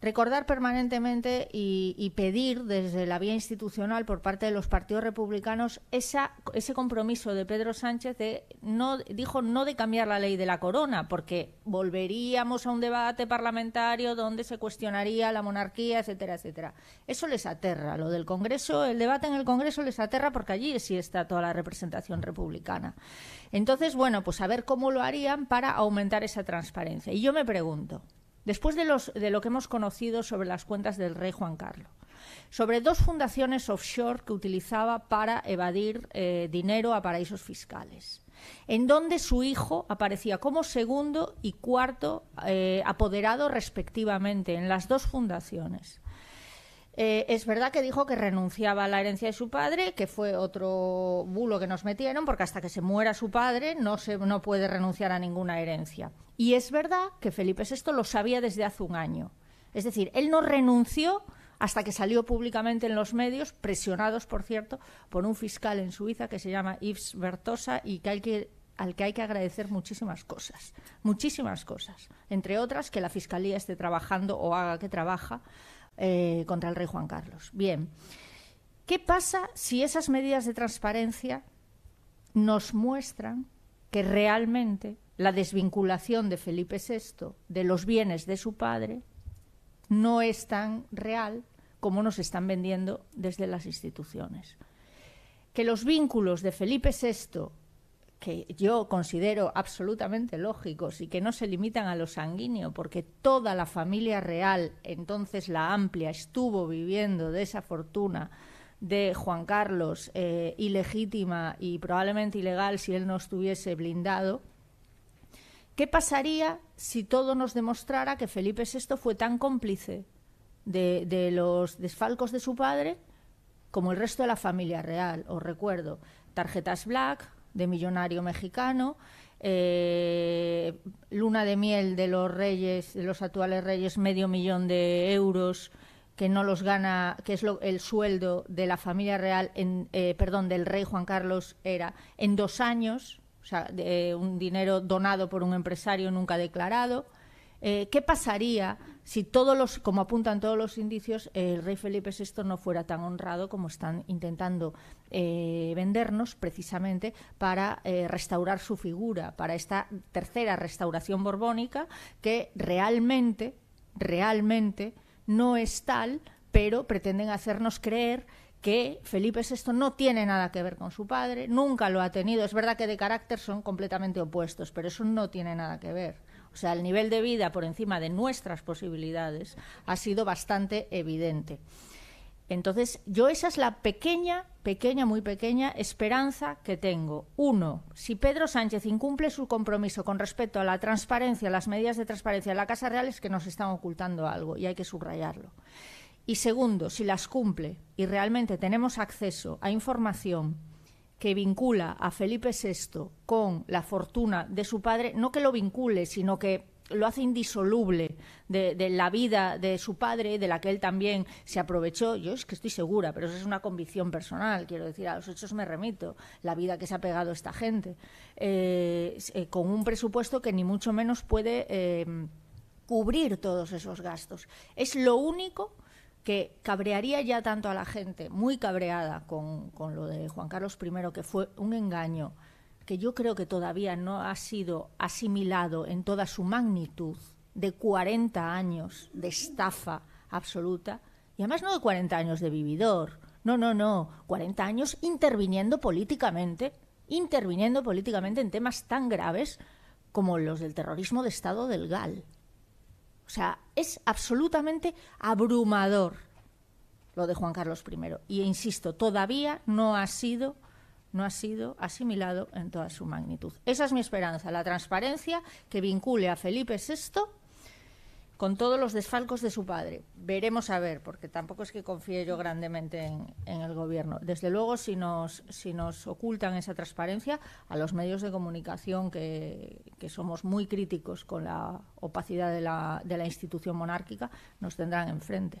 recordar permanentemente y, pedir desde la vía institucional por parte de los partidos republicanos ese compromiso de Pedro Sánchez de no dijo no de cambiar la ley de la corona porque volveríamos a un debate parlamentario donde se cuestionaría la monarquía etcétera etcétera eso les aterra lo del Congreso el debate en el Congreso les aterra porque allí sí está toda la representación republicana entonces bueno pues a ver cómo lo harían para aumentar esa transparencia y yo me pregunto después de, lo que hemos conocido sobre las cuentas del rey Juan Carlos, sobre dos fundaciones offshore que utilizaba para evadir eh, dinero a paraísos fiscales, en donde su hijo aparecía como segundo y cuarto eh, apoderado respectivamente en las dos fundaciones. Eh, es verdad que dijo que renunciaba a la herencia de su padre, que fue otro bulo que nos metieron, porque hasta que se muera su padre no, se, no puede renunciar a ninguna herencia. Y es verdad que Felipe VI lo sabía desde hace un año. Es decir, él no renunció hasta que salió públicamente en los medios, presionados, por cierto, por un fiscal en Suiza que se llama Yves Bertosa y que al que hay que agradecer muchísimas cosas, muchísimas cosas, entre otras que la Fiscalía esté trabajando o haga que trabaja eh, contra el rey Juan Carlos. Bien, ¿qué pasa si esas medidas de transparencia nos muestran que realmente la desvinculación de Felipe VI de los bienes de su padre no es tan real como nos están vendiendo desde las instituciones? Que los vínculos de Felipe VI que yo considero absolutamente lógicos y que no se limitan a lo sanguíneo, porque toda la familia real, entonces la amplia, estuvo viviendo de esa fortuna de Juan Carlos, eh, ilegítima y probablemente ilegal si él no estuviese blindado. ¿Qué pasaría si todo nos demostrara que Felipe VI fue tan cómplice de, de los desfalcos de su padre como el resto de la familia real? Os recuerdo, tarjetas black, de millonario mexicano, eh, luna de miel de los reyes, de los actuales reyes, medio millón de euros que no los gana, que es el sueldo de la familia real, en, eh, perdón, del rey Juan Carlos era en dos años, o sea, de, un dinero donado por un empresario nunca declarado. Eh, ¿Qué pasaría si todos los, como apuntan todos los indicios, el rey Felipe VI no fuera tan honrado como están intentando eh, vendernos precisamente para eh, restaurar su figura, para esta tercera restauración borbónica que realmente, realmente no es tal, pero pretenden hacernos creer que Felipe VI no tiene nada que ver con su padre, nunca lo ha tenido. Es verdad que de carácter son completamente opuestos, pero eso no tiene nada que ver o sea, el nivel de vida por encima de nuestras posibilidades, ha sido bastante evidente. Entonces, yo esa es la pequeña, pequeña, muy pequeña esperanza que tengo. Uno, si Pedro Sánchez incumple su compromiso con respecto a la transparencia, las medidas de transparencia de la Casa Real, es que nos están ocultando algo y hay que subrayarlo. Y segundo, si las cumple y realmente tenemos acceso a información que vincula a Felipe VI con la fortuna de su padre, no que lo vincule, sino que lo hace indisoluble de, la vida de su padre, de la que él también se aprovechó. Yo es que estoy segura, pero eso es una convicción personal, quiero decir, a los hechos me remito, la vida que se ha pegado esta gente, eh, eh, con un presupuesto que ni mucho menos puede eh, cubrir todos esos gastos. Es lo único que cabrearía ya tanto a la gente, muy cabreada con, lo de Juan Carlos I, que fue un engaño que yo creo que todavía no ha sido asimilado en toda su magnitud de 40 años de estafa absoluta, y además no de 40 años de vividor, no, no, no, 40 años interviniendo políticamente, interviniendo políticamente en temas tan graves como los del terrorismo de Estado del GAL. O sea, es absolutamente abrumador lo de Juan Carlos I. Y insisto, todavía no ha sido no ha sido asimilado en toda su magnitud. Esa es mi esperanza, la transparencia que vincule a Felipe VI con todos los desfalcos de su padre. Veremos a ver, porque tampoco es que confíe yo grandemente en, el gobierno. Desde luego, si nos, si nos ocultan esa transparencia, a los medios de comunicación que, somos muy críticos con la opacidad de la, institución monárquica, nos tendrán enfrente.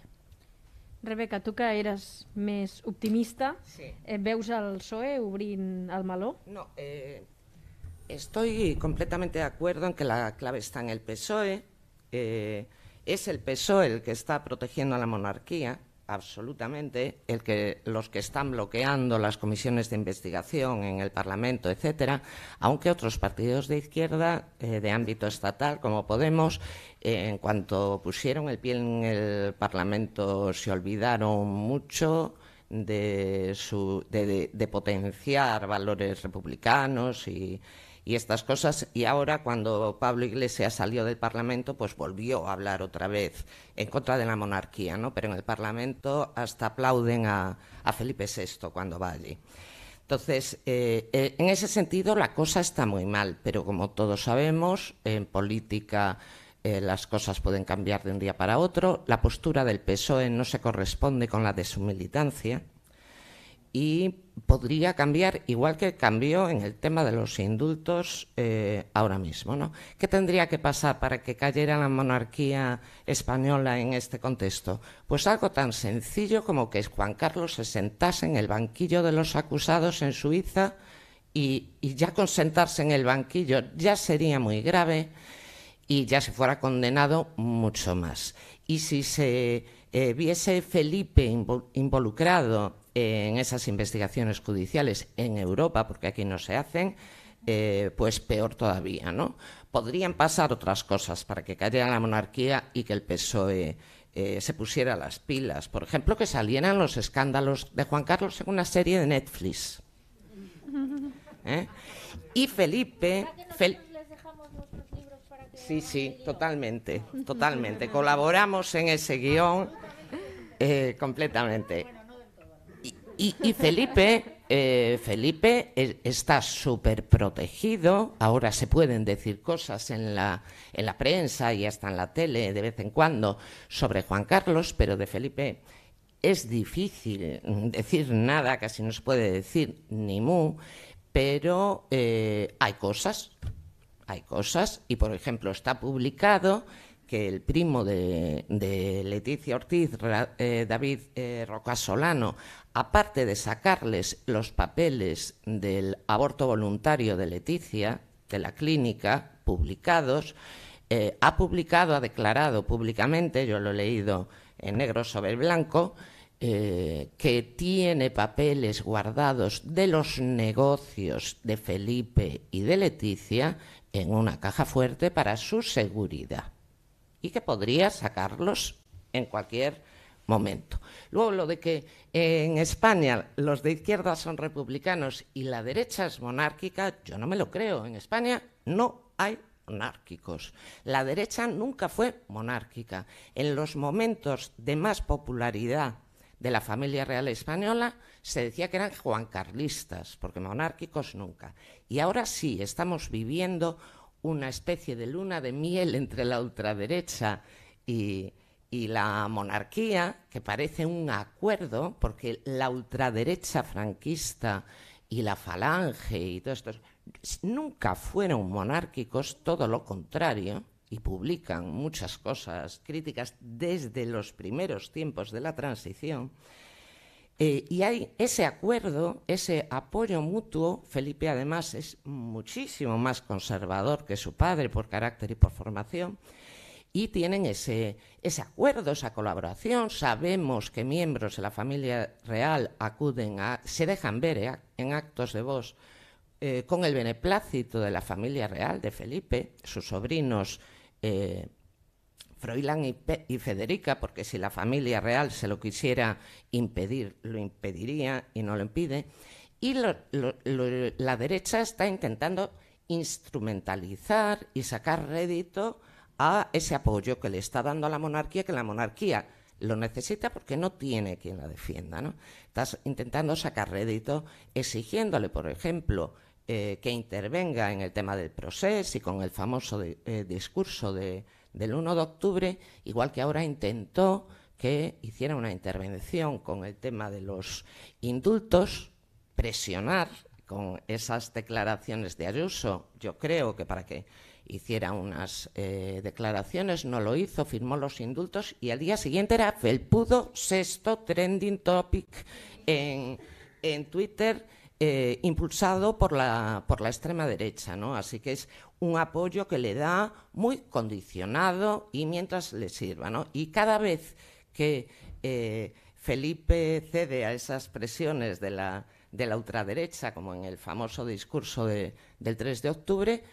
Rebeca, tú que eres optimista, eh, veus al PSOE ubrin al maló. No, eh, estoy completamente de acuerdo en que la clave está en el PSOE, eh, es el PSOE el que está protegiendo a la monarquía, absolutamente, el que, los que están bloqueando las comisiones de investigación en el Parlamento, etcétera, aunque otros partidos de izquierda eh, de ámbito estatal, como Podemos, eh, en cuanto pusieron el pie en el Parlamento, se olvidaron mucho de, de potenciar valores republicanos y y estas cosas. Y ahora, cuando Pablo Iglesias salió del Parlamento, pues volvió a hablar otra vez en contra de la monarquía, ¿no? Pero en el Parlamento hasta aplauden a, Felipe VI cuando va allí. Entonces, eh, eh, en ese sentido, la cosa está muy mal, pero como todos sabemos, en política eh, las cosas pueden cambiar de un día para otro. La postura del PSOE no se corresponde con la de su militancia. Y podría cambiar igual que cambió en el tema de los indultos eh, ahora mismo. ¿no? ¿Qué tendría que pasar para que cayera la monarquía española en este contexto? Pues algo tan sencillo como que Juan Carlos se sentase en el banquillo de los acusados en Suiza y, ya con sentarse en el banquillo ya sería muy grave y ya se fuera condenado mucho más. Y si se eh, viese Felipe involucrado en esas investigaciones judiciales en Europa, porque aquí no se hacen, eh, pues peor todavía, ¿no? Podrían pasar otras cosas para que cayera la monarquía y que el PSOE eh, se pusiera las pilas. Por ejemplo, que salieran los escándalos de Juan Carlos en una serie de Netflix. *laughs* ¿Eh? Y Felipe... sí, sí, totalmente, *laughs* totalmente. Colaboramos en ese guión completamente. Y, Felipe, eh, Felipe eh, está súper protegido. Ahora se pueden decir cosas en la, en la prensa y hasta en la tele de vez en cuando sobre Juan Carlos, pero de Felipe es difícil decir nada, casi no se puede decir ni mu, pero eh, hay cosas, hay cosas, y por ejemplo está publicado que el primo de, Leticia Ortiz, eh, David eh, Rocasolano, aparte de sacarles los papeles del aborto voluntario de Leticia, de la clínica, publicados, eh, ha publicado, ha declarado públicamente, yo lo he leído en negro sobre blanco, que tiene papeles guardados de los negocios de Felipe y de Leticia en una caja fuerte para su seguridad y que podría sacarlos en cualquier momento. Luego, lo de que eh, en España los de izquierda son republicanos y la derecha es monárquica, yo no me lo creo. En España no hay monárquicos. La derecha nunca fue monárquica. En los momentos de más popularidad de la familia real española se decía que eran juancarlistas, porque monárquicos nunca. Y ahora sí, estamos viviendo una especie de luna de miel entre la ultraderecha y, la monarquía, que parece un acuerdo, porque la ultraderecha franquista y la falange y todo esto nunca fueron monárquicos, todo lo contrario, y publican muchas cosas críticas desde los primeros tiempos de la transición. Eh, y hay ese acuerdo, ese apoyo mutuo. Felipe además es muchísimo más conservador que su padre por carácter y por formación. Y tienen ese, ese acuerdo, esa colaboración. Sabemos que miembros de la familia real acuden a, se dejan ver eh, en actos de voz eh, con el beneplácito de la familia real de Felipe, sus sobrinos Froilán y, Federica, porque si la familia real se lo quisiera impedir, lo impediría y no lo impide. Y la derecha está intentando instrumentalizar y sacar rédito a ese apoyo que le está dando a la monarquía, que la monarquía lo necesita porque no tiene quien la defienda. ¿no? Estás intentando sacar rédito, exigiéndole, por ejemplo, eh, que intervenga en el tema del proceso y con el famoso eh, discurso de del 1 de octubre, igual que ahora intentó que hiciera una intervención con el tema de los indultos, presionar con esas declaraciones de Ayuso, yo creo que para que hiciera unas eh, declaraciones, no lo hizo, firmó los indultos y al día siguiente era el pudo sexto trending topic en, en Twitter eh, impulsado por la, por la extrema derecha, ¿no? Así que es un apoyo que le da muy condicionado y mientras le sirva, Y cada vez que eh, Felipe cede a esas presiones de la, de la ultraderecha, como en el famoso discurso del 3 de octubre,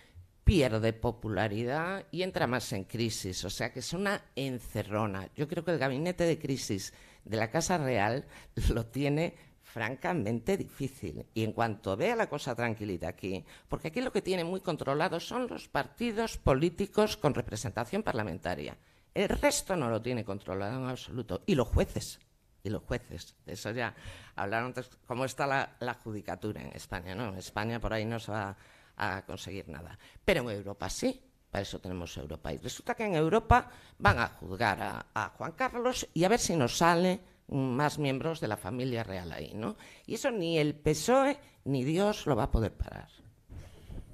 pierde popularidad y entra más en crisis. O sea que es una encerrona. Yo creo que el gabinete de crisis de la Casa Real lo tiene francamente difícil. Y en cuanto vea la cosa tranquilita aquí, porque aquí lo que tiene muy controlado son los partidos políticos con representación parlamentaria. El resto no lo tiene controlado en absoluto. Y los jueces. Y los jueces. De eso ya hablaron antes. ¿Cómo está la, judicatura en España? ¿no? En España por ahí no se va a conseguir nada. Pero en Europa sí. Para eso tenemos Europa. Y resulta que en Europa van a juzgar a Juan Carlos y a ver si nos sale más miembros de la familia real ahí, ¿no? Y eso ni el PSOE ni Dios lo va a poder parar.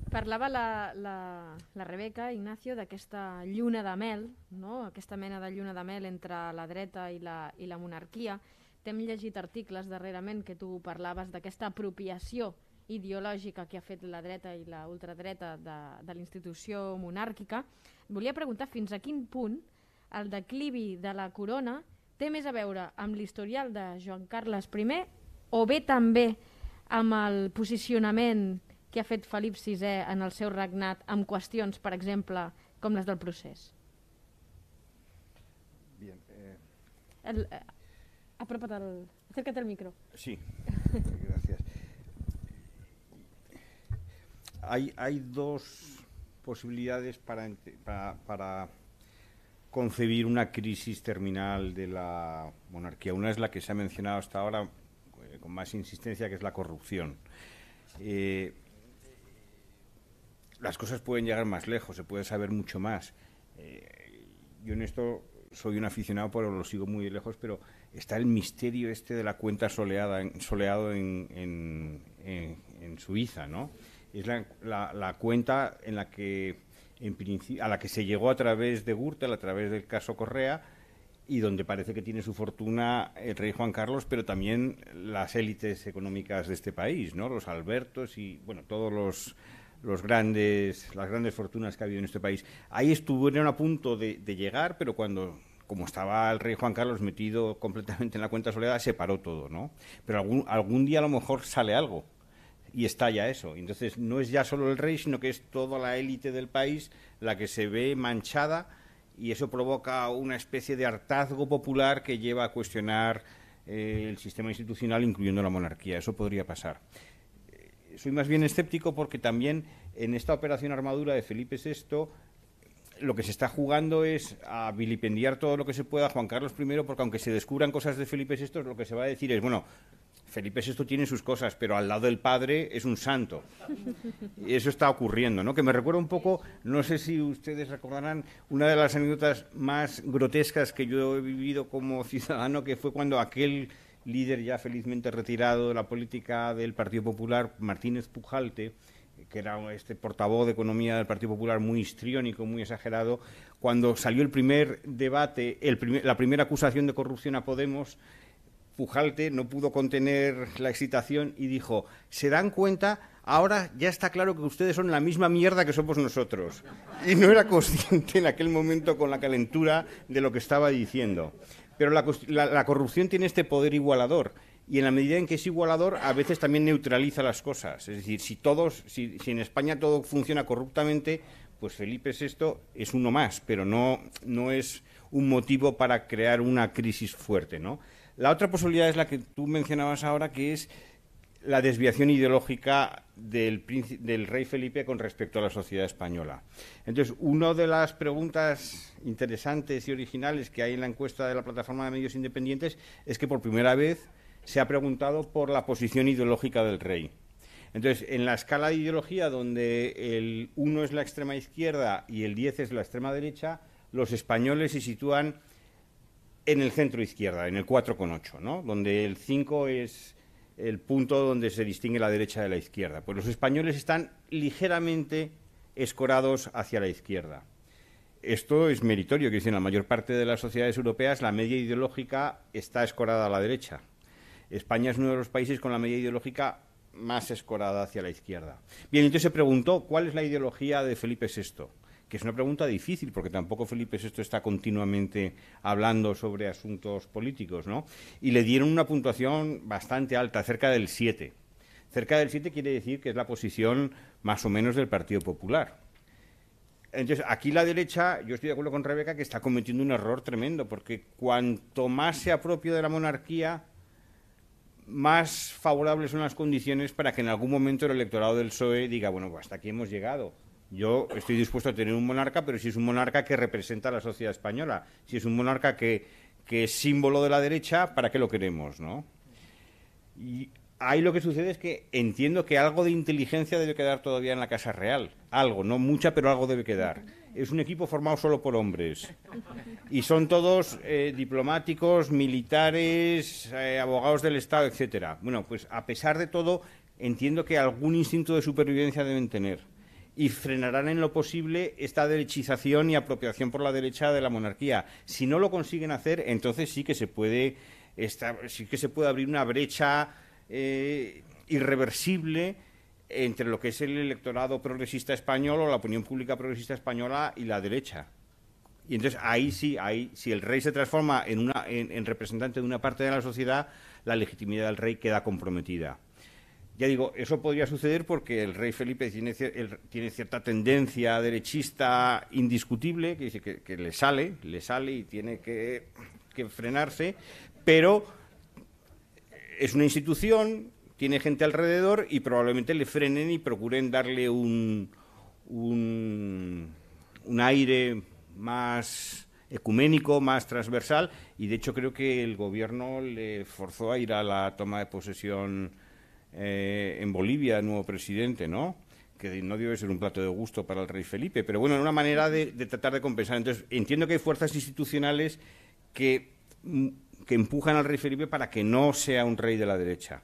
Parlava la, la, la Rebeca, Ignacio, d'aquesta lluna de mel, no? aquesta mena de lluna de mel entre la dreta i la, i la monarquia. T'hem llegit articles darrerament que tu parlaves d'aquesta apropiació ideològica que ha fet la dreta i la ultradreta de, de l'institució monàrquica. Volia preguntar fins a quin punt el declivi de la corona té més a veure amb l'historial de Joan Carles I o bé també amb el posicionament que ha fet Felip VI en el seu regnat amb qüestions, per exemple, com les del procés? Bien. Eh... El, eh, apropa't el... Acerca't al micro. Sí, gràcies. Hay, hay dos posibilidades para, para, para concebir una crisis terminal de la monarquía. Una es la que se ha mencionado hasta ahora eh, con más insistencia, que es la corrupción. Eh, las cosas pueden llegar más lejos, se puede saber mucho más. Eh, yo en esto soy un aficionado, pero lo sigo muy lejos, pero está el misterio este de la cuenta soleada, en, soleado en, Suiza, ¿no? Es la cuenta en la que a la que se llegó a través de Gürtel, a través del caso Correa, y donde parece que tiene su fortuna el rey Juan Carlos, pero también las élites económicas de este país, ¿no? Los Albertos y, bueno, todos los, grandes, las grandes fortunas que ha habido en este país. Ahí estuvieron a punto de, llegar, pero cuando como estaba el rey Juan Carlos metido completamente en la cuenta soledad, se paró todo, ¿no? Pero algún, algún día a lo mejor sale algo y estalla eso. Entonces no es ya solo el rey, sino que es toda la élite del país la que se ve manchada y eso provoca una especie de hartazgo popular que lleva a cuestionar eh, el sistema institucional, incluyendo la monarquía. Eso podría pasar. Eh, soy más bien escéptico porque también en esta operación armadura de Felipe VI lo que se está jugando es a vilipendiar todo lo que se pueda a Juan Carlos I, porque aunque se descubran cosas de Felipe VI, lo que se va a decir es, bueno, Felipe Sesto tiene sus cosas, pero al lado del padre es un santo. Y eso está ocurriendo, ¿no? Que me recuerda un poco, no sé si ustedes recordarán, una de las anécdotas más grotescas que yo he vivido como ciudadano, que fue cuando aquel líder ya felizmente retirado de la política del Partido Popular, Martínez Pujalte, que era este portavoz de economía del Partido Popular muy histriónico, muy exagerado, cuando salió el primer debate, la primera acusación de corrupción a Podemos, Pujalte no pudo contener la excitación y dijo, ¿se dan cuenta? Ahora ya está claro que ustedes son la misma mierda que somos nosotros. Y no era consciente en aquel momento con la calentura de lo que estaba diciendo. Pero la, corrupción tiene este poder igualador y en la medida en que es igualador, a veces también neutraliza las cosas. Es decir, si todos, si, en España todo funciona corruptamente, pues Felipe VI es uno más, pero no, no es un motivo para crear una crisis fuerte, ¿no? La otra posibilidad es la que tú mencionabas ahora, que es la desviación ideológica del, del, rey Felipe con respecto a la sociedad española. Entonces, una de las preguntas interesantes y originales que hay en la encuesta de la plataforma de medios independientes es que por primera vez se ha preguntado por la posición ideológica del rey. Entonces, en la escala de ideología donde el 1 es la extrema izquierda y el 10 es la extrema derecha, los españoles se sitúan en el centro izquierda, en el 4,8, ¿no? Donde el 5 es el punto donde se distingue la derecha de la izquierda. Pues los españoles están ligeramente escorados hacia la izquierda. Esto es meritorio, que en la mayor parte de las sociedades europeas la media ideológica está escorada a la derecha. España es uno de los países con la media ideológica más escorada hacia la izquierda. Bien, entonces se preguntó cuál es la ideología de Felipe VI que es una pregunta difícil, porque tampoco Felipe esto está continuamente hablando sobre asuntos políticos, ¿no? Y le dieron una puntuación bastante alta, cerca del 7. Cerca del 7 quiere decir que es la posición más o menos del Partido Popular. Entonces, aquí la derecha, yo estoy de acuerdo con Rebeca, que está cometiendo un error tremendo, porque cuanto más se propio de la monarquía, más favorables son las condiciones para que en algún momento el electorado del PSOE diga, bueno, pues hasta aquí hemos llegado yo estoy dispuesto a tener un monarca, pero si es un monarca que representa a la sociedad española, si es un monarca que, es símbolo de la derecha, ¿para qué lo queremos? ¿no? Y ahí lo que sucede es que entiendo que algo de inteligencia debe quedar todavía en la Casa Real. Algo, no mucha, pero algo debe quedar. Es un equipo formado solo por hombres. Y son todos eh, diplomáticos, militares, eh, abogados del Estado, etcétera. Bueno, pues a pesar de todo, entiendo que algún instinto de supervivencia deben tener y frenarán en lo posible esta derechización y apropiación por la derecha de la monarquía. Si no lo consiguen hacer, entonces sí que se puede, abrir una brecha eh, irreversible entre lo que es el electorado progresista español o la opinión pública progresista española y la derecha. Y entonces ahí sí, si el rey se transforma en representante de una parte de la sociedad, la legitimidad del rey queda comprometida. Ya digo, eso podría suceder porque el rey Felipe tiene, cierta tendencia derechista indiscutible, que le sale, le sale y tiene que, frenarse, pero es una institución, tiene gente alrededor y probablemente le frenen y procuren darle un, un aire más ecuménico, más transversal, y de hecho creo que el gobierno le forzó a ir a la toma de posesión eh, en Bolivia, nuevo presidente, ¿no? que no debe ser un plato de gusto para el rey Felipe, pero bueno, en una manera de, tratar de compensar. Entonces, entiendo que hay fuerzas institucionales mm, que, empujan al rey Felipe para que no sea un rey de la derecha.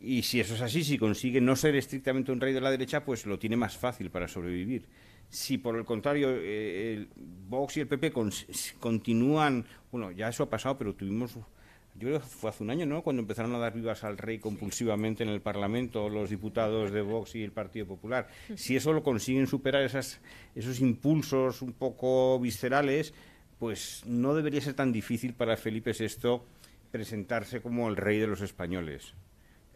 Y si eso es así, si consigue no ser estrictamente un rey de la derecha, pues lo tiene más fácil para sobrevivir. Si por el contrario eh, el Vox y el PP continúan, bueno, ya eso ha pasado, pero tuvimos yo creo que fue hace un año, ¿no? Cuando empezaron a dar vivas al rey compulsivamente en el Parlamento los diputados de Vox y el Partido Popular. Si eso lo consiguen superar, esas, esos impulsos un poco viscerales, pues no debería ser tan difícil para Felipe VI presentarse como el rey de los españoles.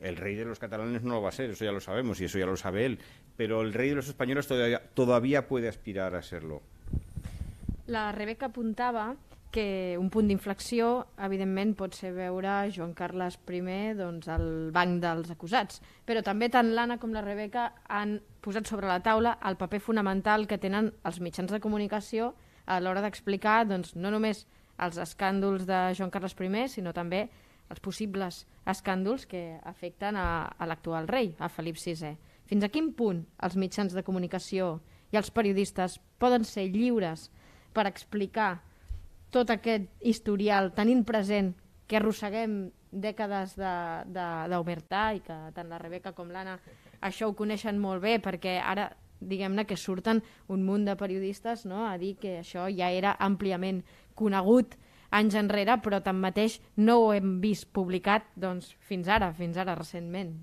El rey de los catalanes no lo va a ser, eso ya lo sabemos y eso ya lo sabe él, pero el rey de los españoles todavía, todavía puede aspirar a serlo. La Rebeca apuntaba que un punt d'inflexió, evidentment, pot ser veure Joan Carles I doncs, al banc dels acusats. Però també tant l'Anna com la Rebeca han posat sobre la taula el paper fonamental que tenen els mitjans de comunicació a l'hora d'explicar doncs, no només els escàndols de Joan Carles I, sinó també els possibles escàndols que afecten a, a l'actual rei, a Felip VI. Fins a quin punt els mitjans de comunicació i els periodistes poden ser lliures per explicar tot aquest historial tenint present que arrosseguem dècades d'obertà i que tant la Rebeca com l'Anna això ho coneixen molt bé perquè ara diguem-ne que surten un munt de periodistes no? a dir que això ja era àmpliament conegut anys enrere, però tanmateix no ho hem vist publicat doncs, fins ara, fins ara recentment.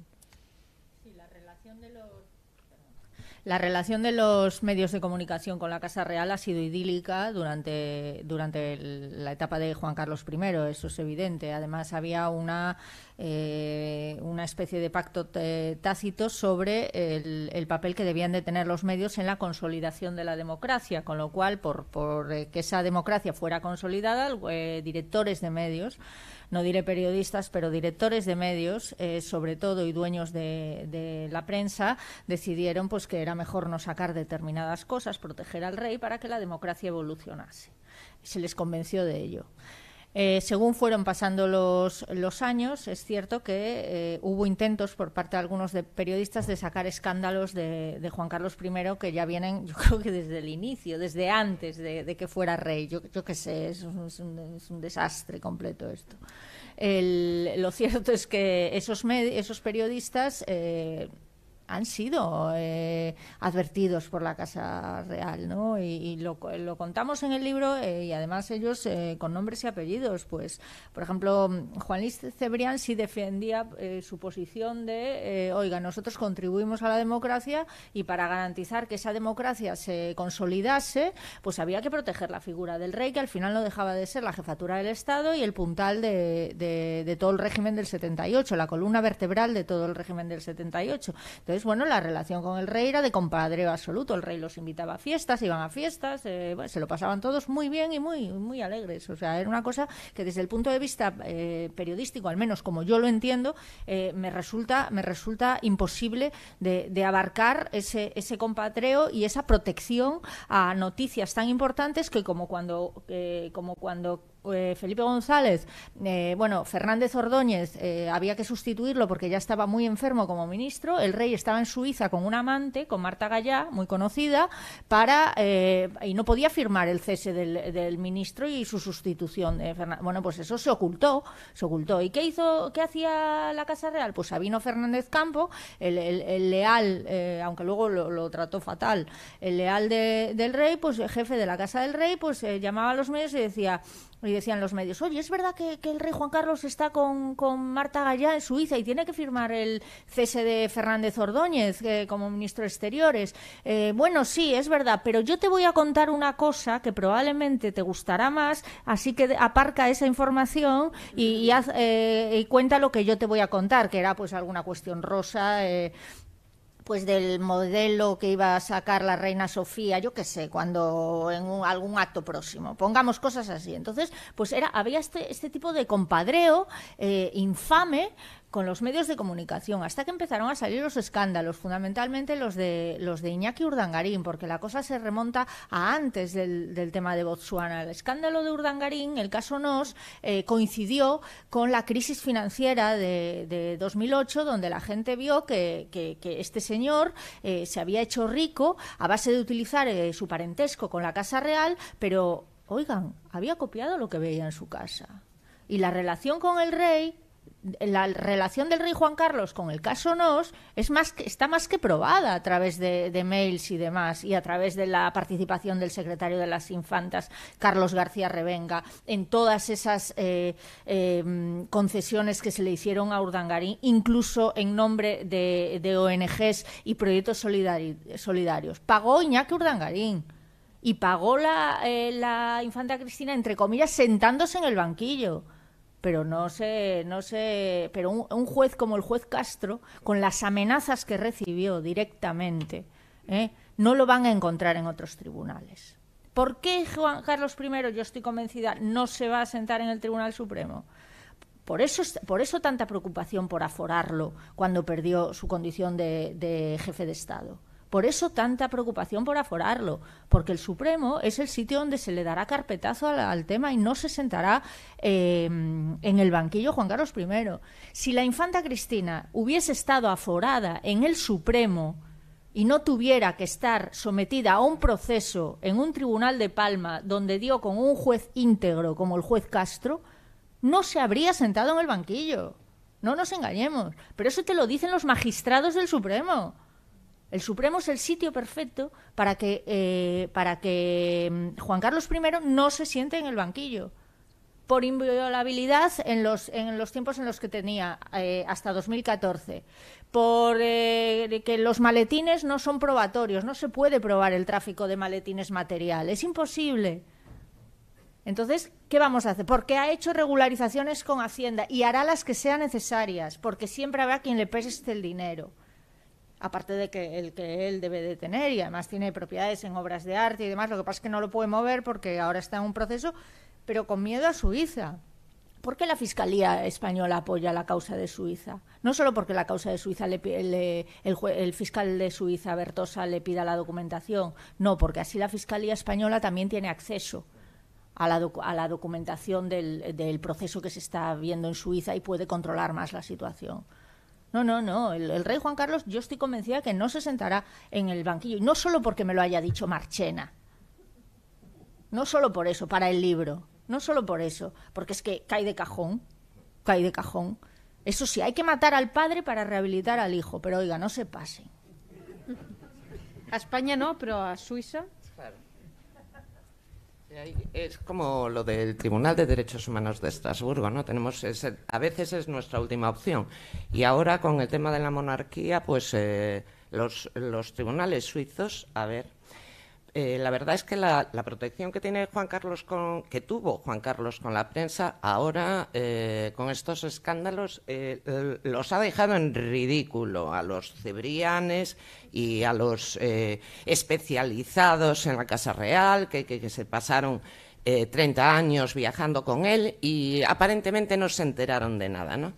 La relación de los medios de comunicación con la Casa Real ha sido idílica durante, durante la etapa de Juan Carlos I, eso es evidente. Además, había una eh, una especie de pacto tácito sobre el, papel que debían de tener los medios en la consolidación de la democracia, con lo cual, por, eh, que esa democracia fuera consolidada, eh, directores de medios no diré periodistas, pero directores de medios, eh, sobre todo, y dueños de, de, la prensa, decidieron pues que era mejor no sacar determinadas cosas, proteger al rey para que la democracia evolucionase. Se les convenció de ello. Eh, según fueron pasando los, los, años, es cierto que eh, hubo intentos por parte de algunos periodistas de sacar escándalos de, Juan Carlos I que ya vienen, yo *laughs* creo que desde el inicio, desde antes de, que fuera rey. Yo, qué sé, es un, desastre completo esto. lo cierto es que esos, esos periodistas eh, han sido eh, advertidos por la Casa Real, ¿no? Y, lo, contamos en el libro eh, y además ellos eh, con nombres y apellidos, pues, por ejemplo, Juan Luis Cebrián sí defendía su posición de, oiga, nosotros contribuimos a la democracia y para garantizar que esa democracia se consolidase, pues había que proteger la figura del rey, que al final no dejaba de ser la jefatura del Estado y el puntal de, de todo el régimen del 78, la columna vertebral de todo el régimen del 78. Entonces, es bueno, la relación con el rey era de compadreo absoluto. El rey los invitaba a fiestas, iban a fiestas, eh, se lo pasaban todos muy bien y muy, muy alegres. O sea, era una cosa que desde el punto de vista eh, periodístico, al menos como yo lo entiendo, eh, me, resulta, me resulta imposible de, abarcar ese, ese compadreo y esa protección a noticias tan importantes que como cuando, como cuando eh, Felipe González, eh, bueno, Fernández Ordóñez eh, había que sustituirlo porque ya estaba muy enfermo como ministro, el rey estaba en Suiza con un amante, con Marta Gallá, muy conocida, para y no podía firmar el cese del, ministro y su sustitución de Bueno, pues eso se ocultó, se ocultó. ¿Y qué hizo, qué hacía la Casa Real? Pues Sabino Fernández Campo, el, leal, aunque luego lo, trató fatal, el leal del rey, pues el jefe de la Casa del Rey, pues llamaba a los medios y decía, y decían los medios, oye, es verdad que, el rey Juan Carlos está con, Marta Gallá en Suiza y tiene que firmar el cese de Fernández Ordóñez eh, como ministro de Exteriores. Eh, bueno, sí, es verdad, pero yo te voy a contar una cosa que probablemente te gustará más, así que aparca esa información y, y, eh, y cuenta lo que yo te voy a contar, que era pues alguna cuestión rosa pues del modelo que iba a sacar la reina Sofía, yo qué sé, cuando en algún acto próximo. Pongamos cosas así. Entonces, pues era había este, este tipo de compadreo eh, infame con los medios de comunicación, hasta que empezaron a salir los escándalos, fundamentalmente los de, los de Iñaki Urdangarín, porque la cosa se remonta a antes del, del tema de Botsuana. El escándalo de Urdangarín, el caso NOS, eh, coincidió con la crisis financiera de, 2008, donde la gente vio que, este señor eh, se había hecho rico a base de utilizar eh, su parentesco con la Casa Real, pero, oigan, había copiado lo que veía en su casa. Y la relación con el rey la relación del rey Juan Carlos con el caso Nos es más está más que probada a través de, mails y demás, y a través de la participación del secretario de las Infantas, Carlos García Revenga, en todas esas eh, em, concesiones que se le hicieron a Urdangarín, incluso en nombre de, ONGs y proyectos solidarios. Pagó Iñaki Urdangarín y pagó la, eh, la infanta Cristina, entre comillas, sentándose en el banquillo pero no sé, no sé, pero un, juez como el juez Castro, con las amenazas que recibió directamente, ¿eh? no lo van a encontrar en otros tribunales. ¿Por qué Juan Carlos I, yo estoy convencida, no se va a sentar en el Tribunal Supremo? Por eso, por eso tanta preocupación por aforarlo cuando perdió su condición de jefe de Estado. Por eso tanta preocupación por aforarlo, porque el Supremo es el sitio donde se le dará carpetazo al, tema y no se sentará em, en el banquillo Juan Carlos I. Si la infanta Cristina hubiese estado aforada en el Supremo, y no tuviera que estar sometida a un proceso en un tribunal de Palma donde dio con un juez íntegro como el juez Castro, no se habría sentado en el banquillo. No nos engañemos. Pero eso te lo dicen los magistrados del Supremo. El Supremo es el sitio perfecto para que, eh, para que mm, Juan Carlos I no se siente en el banquillo por inviolabilidad en los, en los tiempos en los que tenía, eh, hasta 2014, por eh, que los maletines no son probatorios, no se puede probar el tráfico de maletines material, es imposible. Entonces, ¿qué vamos a hacer? Porque ha hecho regularizaciones con Hacienda y hará las que sean necesarias, porque siempre habrá quien le pese el dinero aparte de que el que él debe de tener y además tiene propiedades en obras de arte y demás, lo que pasa es que no lo puede mover porque ahora está en un proceso, pero con miedo a Suiza. ¿Por qué la Fiscalía española apoya la causa de Suiza? No solo porque la causa de Suiza, le, el, fiscal de Suiza, Bertosa, le pida la documentación, no, porque así la Fiscalía española también tiene acceso a la, documentación del, del, proceso que se está viendo en Suiza y puede controlar más la situación. No, no, no. El, rey Juan Carlos, yo estoy convencida que no se sentará en el banquillo. Y no solo porque me lo haya dicho Marchena. No solo por eso, para el libro. No solo por eso. Porque es que cae de cajón. Cae de cajón. Eso sí, hay que matar al padre para rehabilitar al hijo. Pero oiga, no se pasen. A España no, pero a Suiza. Es como lo del Tribunal de Derechos Humanos de Estrasburgo, ¿no? Tenemos ese, a veces es nuestra última opción. Y ahora con el tema de la monarquía, pues eh, los, los tribunales suizos, a ver, eh, la verdad es que la, protección que tiene Juan Carlos con, que tuvo Juan Carlos con la prensa, ahora eh, con estos escándalos, eh, los ha dejado en ridículo a los cebrianes y a los especializados en la Casa Real, que, se pasaron 30 años viajando con él y aparentemente no se enteraron de nada,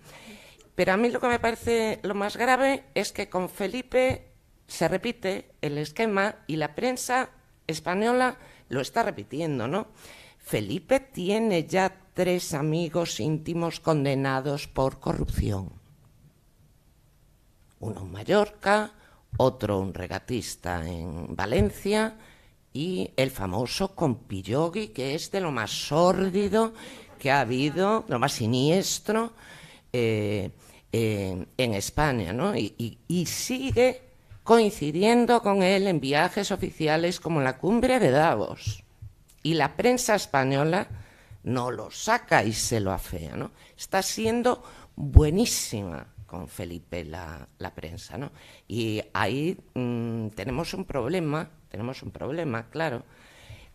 Pero a mí lo que me parece lo más grave es que con Felipe se repite el esquema y la prensa española lo está repitiendo, ¿no? Felipe tiene ya tres amigos íntimos condenados por corrupción. Uno en Mallorca, otro un regatista en Valencia y el famoso Compillogi, que es de lo más sórdido que ha habido, lo más siniestro eh, eh, en España, ¿no? y, y sigue coincidiendo con él en viajes oficiales como la cumbre de Davos. Y la prensa española no lo saca y se lo afea, ¿no? Está siendo buenísima con Felipe la, prensa, ¿no? Y ahí mm, tenemos un problema, tenemos un problema, claro.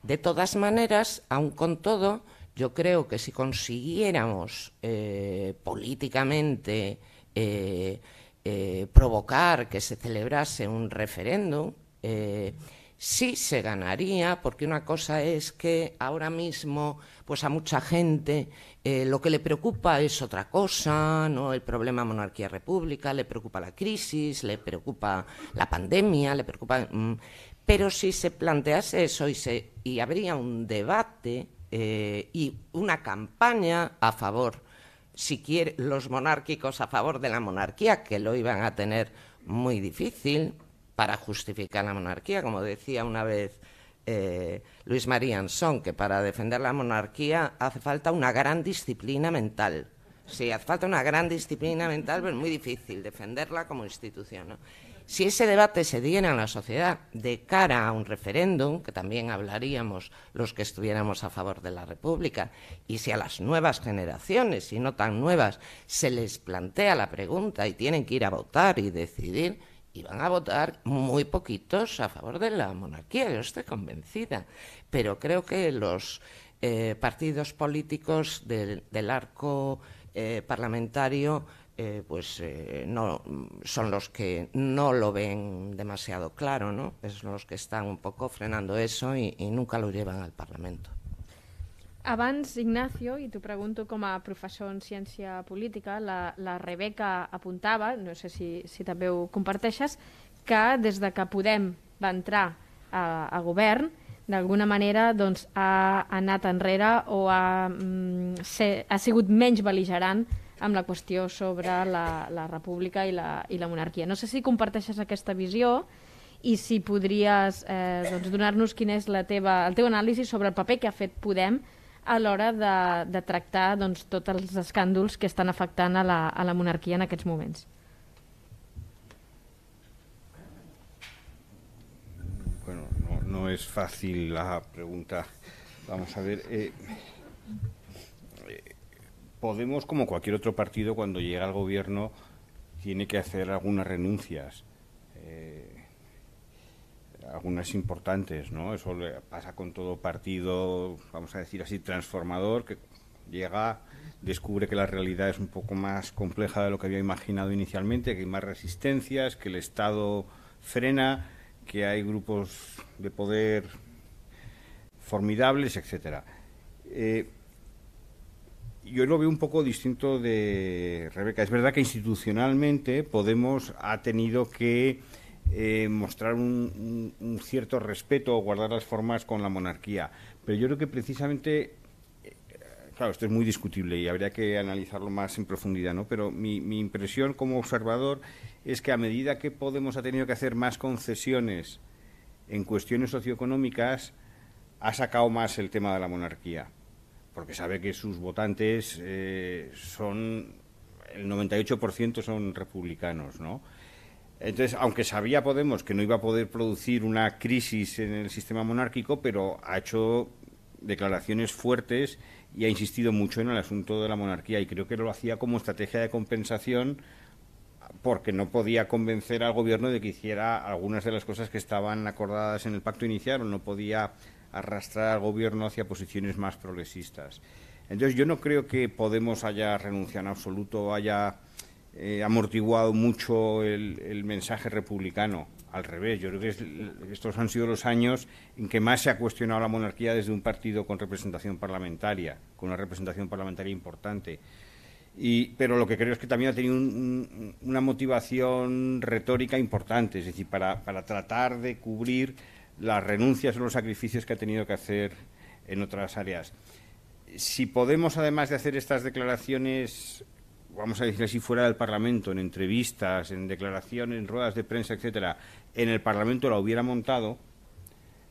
De todas maneras, aun con todo, yo creo que si consiguiéramos eh, políticamente eh, eh, provocar que se celebrase un referéndum, eh, sí se ganaría, porque una cosa es que ahora mismo, pues a mucha gente eh, lo que le preocupa es otra cosa, ¿no? El problema monarquía-república, le preocupa la crisis, le preocupa la pandemia, le preocupa. Mm, pero si se plantease eso y, se, y habría un debate y una campaña a favor si quiere, los monárquicos a favor de la monarquía, que lo iban a tener muy difícil para justificar la monarquía, como decía una vez eh, Luis María Anson, que para defender la monarquía hace falta una gran disciplina mental. Si hace falta una gran disciplina mental, es muy difícil defenderla como institución. Si ese debate se diera en la sociedad de cara a un referéndum, que también hablaríamos los que estuviéramos a favor de la República, y si a las nuevas generaciones, y no tan nuevas, se les plantea la pregunta y tienen que ir a votar y decidir, y van a votar muy poquitos a favor de la monarquía, yo estoy convencida. Pero creo que los eh, partidos políticos del, arco eh, parlamentario eh, pues eh, no son los que no lo ven demasiado claro, ¿no? Es los que están un poco frenando eso y, y nunca lo llevan al Parlamento. Abans, Ignacio, i t'ho pregunto com a professor en ciència política, la, la Rebeca apuntava, no sé si, si també ho comparteixes, que des de que Podem va entrar a, a govern, d'alguna manera doncs, ha anat enrere o ha, mm, ser, ha sigut menys beligerant amb la qüestió sobre la, la república i la, i la monarquia. No sé si comparteixes aquesta visió i si podries eh, doncs, donar-nos quin és la teva, el teu anàlisi sobre el paper que ha fet Podem a l'hora de, de tractar doncs, tots els escàndols que estan afectant a la, a la monarquia en aquests moments. Bueno, no, no es fácil la pregunta. Vamos a ver. Eh... Podemos, como cualquier otro partido, cuando llega al gobierno, tiene que hacer algunas renuncias, eh, algunas importantes, ¿no? Eso pasa con todo partido, vamos a decir así, transformador, que llega, descubre que la realidad es un poco más compleja de lo que había imaginado inicialmente, que hay más resistencias, que el Estado frena, que hay grupos de poder formidables, etcétera. Eh, yo lo veo un poco distinto de Rebeca. Es verdad que institucionalmente Podemos ha tenido que eh, mostrar un, cierto respeto o guardar las formas con la monarquía, pero yo creo que precisamente, eh, claro, esto es muy discutible y habría que analizarlo más en profundidad, ¿no? Pero mi impresión como observador es que a medida que Podemos ha tenido que hacer más concesiones en cuestiones socioeconómicas, ha sacado más el tema de la monarquía porque sabe que sus votantes eh, son, el 98% son republicanos, ¿no? Entonces, aunque sabía Podemos que no iba a poder producir una crisis en el sistema monárquico, pero ha hecho declaraciones fuertes y ha insistido mucho en el asunto de la monarquía y creo que lo hacía como estrategia de compensación porque no podía convencer al gobierno de que hiciera algunas de las cosas que estaban acordadas en el pacto inicial o no podía arrastrar al gobierno hacia posiciones más progresistas. Entonces yo no creo que Podemos haya renunciado en absoluto, haya eh, amortiguado mucho el, mensaje republicano. Al revés, yo creo que estos han sido los años en que más se ha cuestionado la monarquía desde un partido con representación parlamentaria, con una representación parlamentaria importante. pero lo que creo es que también ha tenido una motivación retórica importante, es decir, para, para tratar de cubrir las renuncias o los sacrificios que ha tenido que hacer en otras áreas. Si podemos, además de hacer estas declaraciones, vamos a decir así, fuera del Parlamento, en entrevistas, en declaraciones, en ruedas de prensa, etcétera, en el Parlamento la hubiera montado,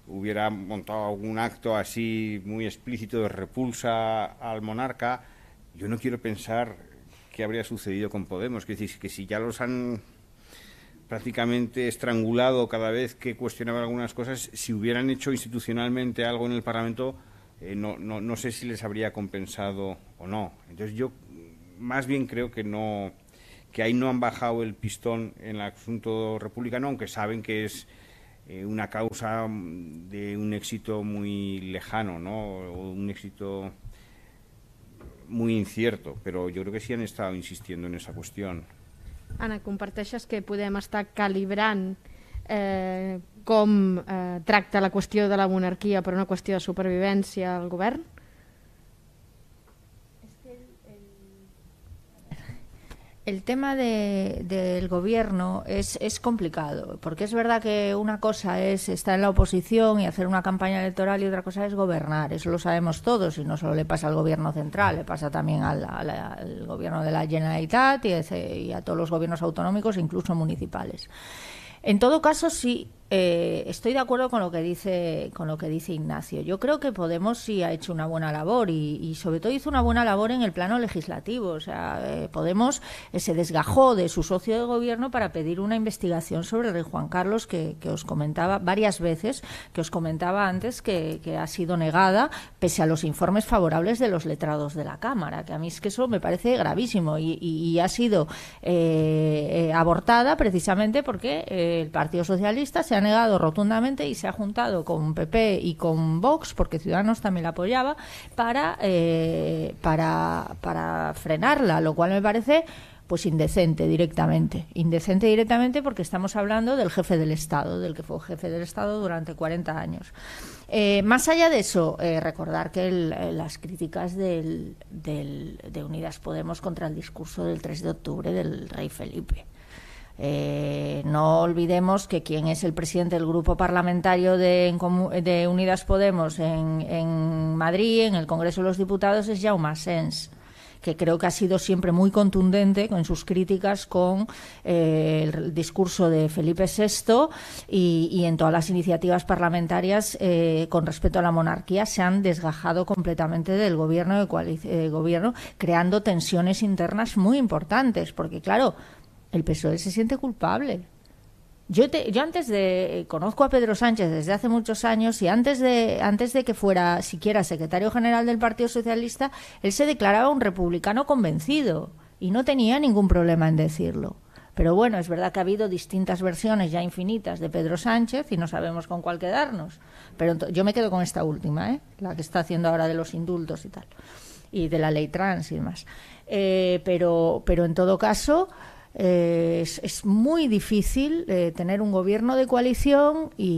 hubiera montado algún acto así muy explícito de repulsa al monarca, yo no quiero pensar qué habría sucedido con Podemos. Es decir, que si ya los han prácticamente estrangulado cada vez que cuestionaba algunas cosas, si hubieran hecho institucionalmente algo en el Parlamento, eh, no, sé si les habría compensado o no. Entonces yo más bien creo que no que ahí no han bajado el pistón en el asunto republicano, aunque saben que es eh, una causa mm, de un éxito muy lejano, ¿no? O un éxito muy incierto, pero yo creo que sí han estado insistiendo en esa cuestión. Anna, comparteixes que podem estar calibrant eh, com eh, tracta la qüestió de la monarquia per una qüestió de supervivència al govern? El tema del gobierno es, complicado, porque es verdad que una cosa es estar en la oposición y hacer una campaña electoral y otra cosa es gobernar. Eso lo sabemos todos y no solo le pasa al gobierno central, le pasa también al, gobierno de la Generalitat y, y a todos los gobiernos autonómicos, e incluso municipales. En todo caso, sí eh, estoy de acuerdo con lo que dice con lo que dice Ignacio. Yo creo que Podemos sí ha hecho una buena labor y, sobre todo hizo una buena labor en el plano legislativo. O sea, eh, Podemos eh, se desgajó de su socio de gobierno para pedir una investigación sobre el rey Juan Carlos que, os comentaba varias veces, que os comentaba antes que, ha sido negada pese a los informes favorables de los letrados de la Cámara. Que a mí es que eso me parece gravísimo y ha sido abortada precisamente porque el Partido Socialista se ha negado rotundamente y se ha juntado con PP y con Vox, porque Ciudadanos también la apoyaba, para, eh, para, para frenarla, lo cual me parece pues indecente directamente. Indecente directamente porque estamos hablando del jefe del Estado, del que fue jefe del Estado durante 40 años. Eh, más allá de eso, eh, recordar que las críticas de Unidas Podemos contra el discurso del 3 de octubre del rey Felipe. Eh, no olvidemos que quien es el presidente del grupo parlamentario de, Unidas Podemos en, Madrid, en el Congreso de los Diputados, es Jaume Sens que creo que ha sido siempre muy contundente con sus críticas con eh, el discurso de Felipe VI y, en todas las iniciativas parlamentarias eh, con respecto a la monarquía se han desgajado completamente del gobierno de gobierno creando tensiones internas muy importantes porque claro el PSOE se siente culpable. Yo, te, yo antes de conozco a Pedro Sánchez desde hace muchos años y antes de antes de que fuera siquiera secretario general del Partido Socialista, él se declaraba un republicano convencido y no tenía ningún problema en decirlo. Pero bueno, es verdad que ha habido distintas versiones ya infinitas de Pedro Sánchez y no sabemos con cuál quedarnos. Pero yo me quedo con esta última, ¿eh? la que está haciendo ahora de los indultos y tal, y de la ley trans y demás. Eh, pero, pero en todo caso, eh, es, muy difícil eh, tener un gobierno de coalición y,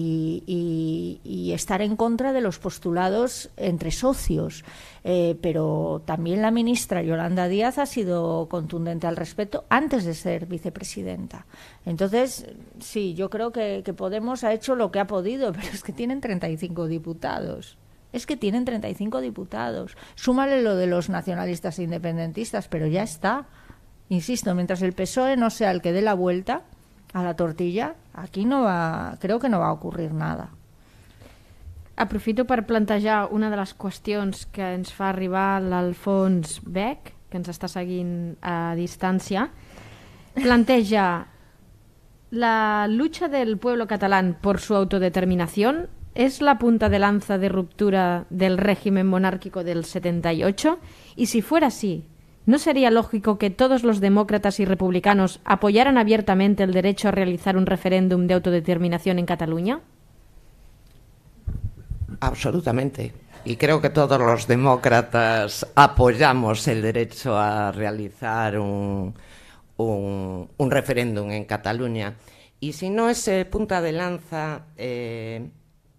estar en contra de los postulados entre socios. Eh, pero también la ministra Yolanda Díaz ha sido contundente al respecto antes de ser vicepresidenta. Entonces, sí, yo creo que, que Podemos ha hecho lo que ha podido, *laughs* pero es que tienen 35 diputados es que tienen 35 diputados. Súmale lo de los nacionalistas e independentistas, pero ya está. Insisto, mientras el PSOE no sea el que dé la vuelta a la tortilla, aquí no va, creo que no va a ocurrir nada. Aprofito para plantear una de las cuestiones que nos fa arribar l'Alfons Beck, que nos està seguint a distància. Planteja la lucha del pueblo catalán por su autodeterminación es la punta de lanza de ruptura del régimen monárquico del 78 y si fuera así, ¿No sería lógico que todos los demócratas y republicanos apoyaran abiertamente el derecho a realizar un referéndum de autodeterminación en Cataluña? Absolutamente. Y creo que todos los demócratas apoyamos el derecho a realizar un, referéndum en Cataluña. Y si no es eh, punta de lanza eh,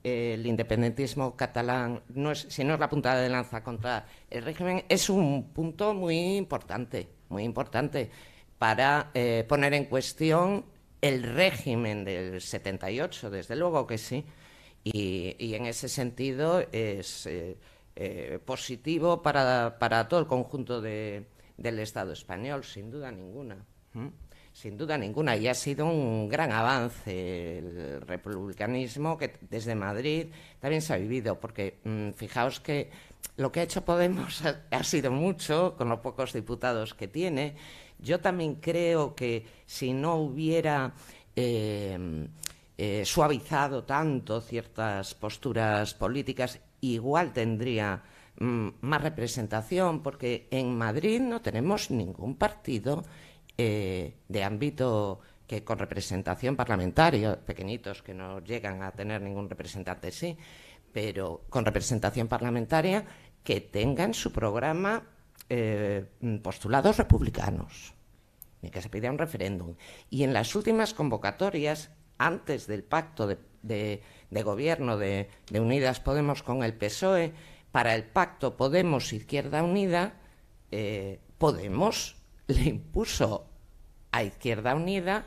el independentismo catalán, no es, si no es la puntada de lanza contra el régimen, es un punto muy importante, muy importante para eh, poner en cuestión el régimen del 78, desde luego que sí, y, en ese sentido es eh, eh, positivo para, para, todo el conjunto del Estado español, sin duda ninguna. ¿Mm? sin duda ninguna, y ha sido un gran avance el republicanismo que desde Madrid también se ha vivido, porque mm, fijaos que lo que ha hecho Podemos *laughs* ha, sido mucho, con los pocos diputados que tiene. Yo también creo que si no hubiera... Em, eh, suavizado tanto ciertas posturas políticas, igual tendría mm, más representación, porque en Madrid no tenemos ningún partido eh, de ámbito que con representación parlamentaria, pequeñitos que no llegan a tener ningún representante, sí, pero con representación parlamentaria que tengan su programa eh, mm, postulados republicanos, ni que se pida un referéndum. Y en las últimas convocatorias, antes del pacto de, gobierno de, Unidas Podemos con el PSOE, para el pacto Podemos-Izquierda Unida, eh, Podemos le impuso a Izquierda Unida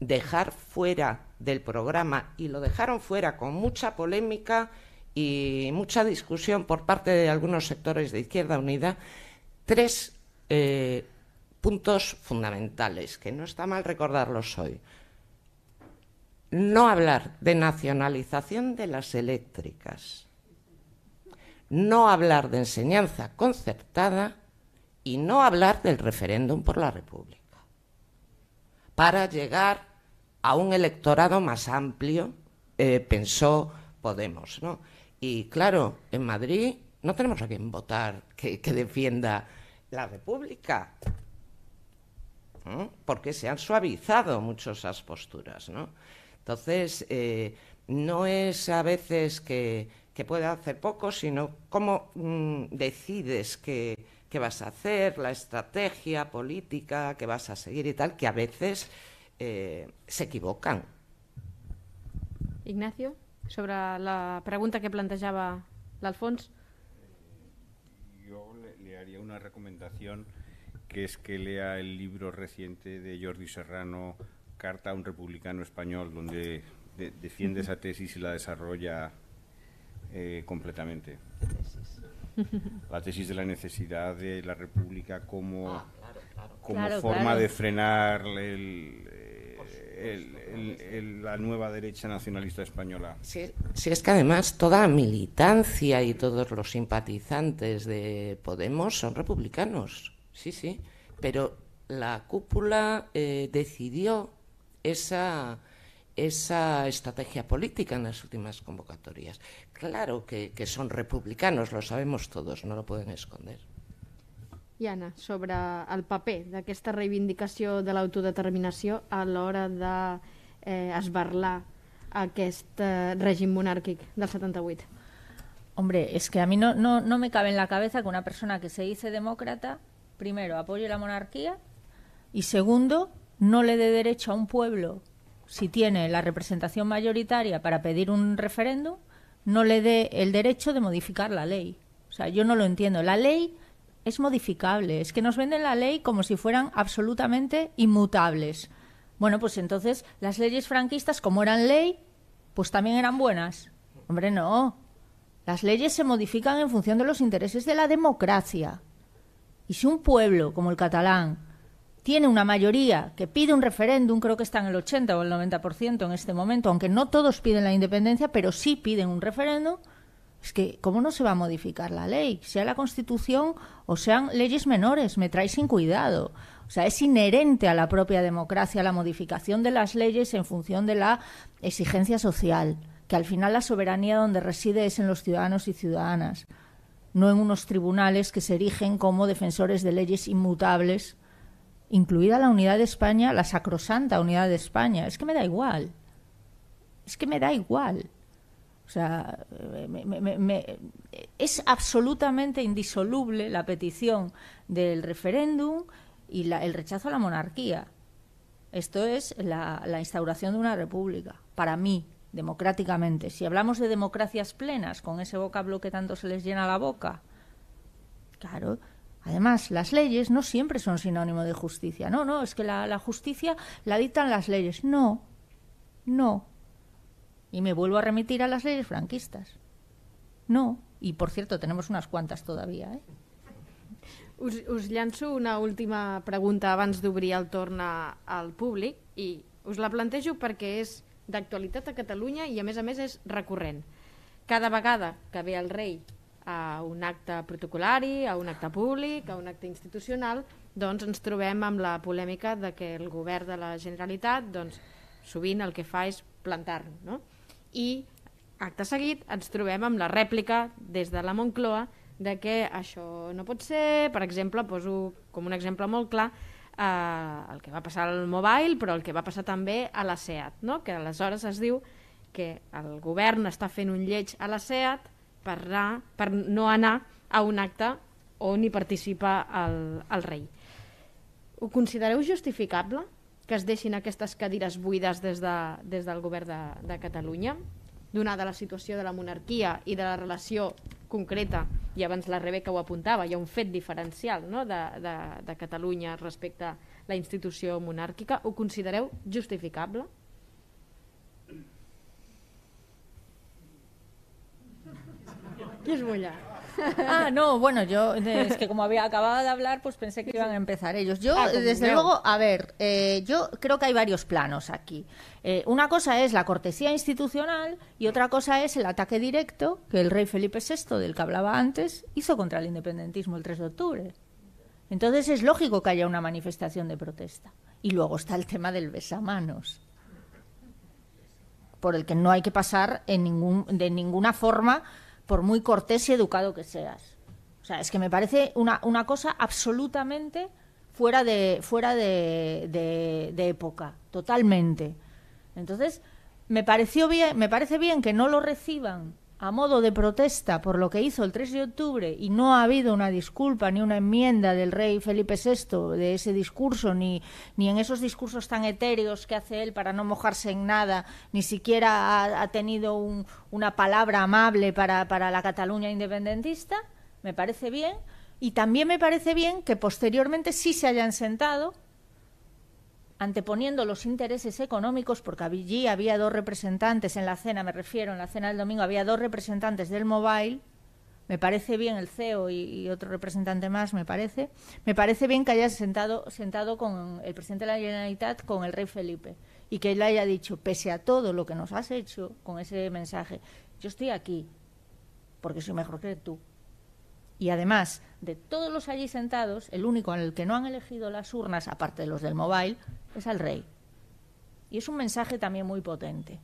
dejar fuera del programa y lo dejaron fuera con mucha polémica y mucha discusión por parte de algunos sectores de Izquierda Unida tres eh, puntos fundamentales que no está mal recordarlos hoy. No hablar de nacionalización de las eléctricas, no hablar de enseñanza concertada y no hablar del referéndum por la República, para llegar a un electorado más amplio, eh, pensó Podemos. Y claro, en Madrid no tenemos a quien votar que, defienda la República, porque se han suavizado mucho esas posturas. Entonces, eh, no es a veces que, que pueda hacer poco, sino cómo mm, decides que, qué vas a hacer, la estrategia política que vas a seguir y tal, que a veces eh, se equivocan. Ignacio, sobre la pregunta que planteaba l'Alfons. Yo le, haría una recomendación que es que lea el libro reciente de Jordi Serrano, Carta a un republicano español, donde defiende esa tesis y la desarrolla eh, completamente. *laughs* la tesis de la necesidad de la República como, ah, como forma de frenar el, la nueva derecha nacionalista española. Si, es que además toda militancia y todos los simpatizantes de Podemos son republicanos, sí, sí, pero la cúpula eh, decidió esa esa estrategia política en las últimas convocatorias. Claro que, que son republicanos, lo sabemos todos, no lo pueden esconder. I Anna, sobre el paper d'aquesta reivindicació de l'autodeterminació a l'hora de eh, esbarlar aquest eh, règim monàrquic del 78. Hombre, es que a mí no, no, no me cabe en la cabeza que una persona que se dice demócrata, primero, apoye la monarquía y segundo, no le dé derecho a un pueblo si tiene la representación mayoritaria para pedir un referéndum, no le dé el derecho de modificar la ley. O sea, yo no lo entiendo. La ley es modificable. Es que nos venden la ley como si fueran absolutamente inmutables. Bueno, pues entonces las leyes franquistas, como eran ley, pues también eran buenas. Hombre, no. Las leyes se modifican en función de los intereses de la democracia. Y si un pueblo como el catalán tiene una mayoría que pide un referéndum, creo que está en el 80 o el 90% en este momento, aunque no todos piden la independencia, pero sí piden un referéndum, es que ¿cómo no se va a modificar la ley? Sea la Constitución o sean leyes menores, me trae sin cuidado. O sea, es inherente a la propia democracia la modificación de las leyes en función de la exigencia social, que al final la soberanía donde reside es en los ciudadanos y ciudadanas, no en unos tribunales que se erigen como defensores de leyes inmutables incluida la unidad de España, la sacrosanta unidad de España. Es que me da igual. Es que me da igual. O sea, es absolutamente indisoluble la petición del referéndum y el rechazo a la monarquía. Esto es la, la instauración de una república, para mí, democráticamente. Si hablamos de democracias plenas, con ese vocablo que tanto se les llena la boca, claro, Además, las leyes no siempre son sinónimo de justicia. No, no, es que la, la justicia la dictan las leyes. No, no. Y me vuelvo a remitir a las leyes franquistas. No. Y, por cierto, tenemos unas cuantas todavía, ¿eh? Us, us llanço una última pregunta abans d'obrir el torn al públic i us la plantejo perquè és d'actualitat a Catalunya i a més a més és recurrent. Cada vegada que ve el rei a un acte protocolari, a un acte públic, a un acte institucional, doncs ens trobem amb la polèmica de que el govern de la Generalitat doncs, sovint el que fa és plantar-lo. No? I acte seguit ens trobem amb la rèplica des de la Moncloa de que això no pot ser, per exemple, poso com un exemple molt clar, eh, el que va passar al Mobile, però el que va passar també a la SEAT, no? que aleshores es diu que el govern està fent un lleig a la SEAT per, anar, per no anar a un acte on hi participa el, el rei. Ho considereu justificable que es deixin aquestes cadires buides des, de, des del govern de, de Catalunya, donada la situació de la monarquia i de la relació concreta, i abans la Rebeca ho apuntava, hi ha un fet diferencial no? de, de, de Catalunya respecte a la institució monàrquica, ho considereu justificable? *laughs* Ah, no, bueno, yo es que como había acabado de hablar, pues pensé que iban a empezar ellos. Yo, ah, desde luego, a ver, eh, yo creo que hay varios planos aquí. Eh, una cosa es la cortesía institucional y otra cosa es el ataque directo que el rey Felipe VI, del que hablaba antes, hizo contra el independentismo el 3 de octubre. Entonces es lógico que haya una manifestación de protesta. Y luego está el tema del besamanos por el que no hay que pasar en ningún, de ninguna forma por muy cortés y educado que seas. O sea, es que me parece una, una cosa absolutamente fuera de, fuera de, de, de época, totalmente. Entonces, me pareció bien, me parece bien que no lo reciban a modo de protesta por lo que hizo el 3 de octubre y no ha habido una disculpa ni una enmienda del rey Felipe VI de ese discurso, ni, ni en esos discursos tan etéreos que hace él para no mojarse en nada, ni siquiera ha, tenido una palabra amable para, para la Cataluña independentista, me parece bien. Y también me parece bien que posteriormente sí se hayan sentado anteponiendo los intereses económicos, porque allí había dos representantes en la cena, me refiero, en la cena del domingo había dos representantes del mobile, me parece bien el CEO y, otro representante más, me parece, me parece bien que haya sentado, sentado con el presidente de la Generalitat, con el rey Felipe, y que él haya dicho, pese a todo lo que nos has hecho con ese mensaje, yo estoy aquí, porque soy mejor que tú. Y además, de todos los allí sentados, el único en el que no han elegido las urnas, aparte de los del mobile, es al rey. Y es un mensaje también muy potente.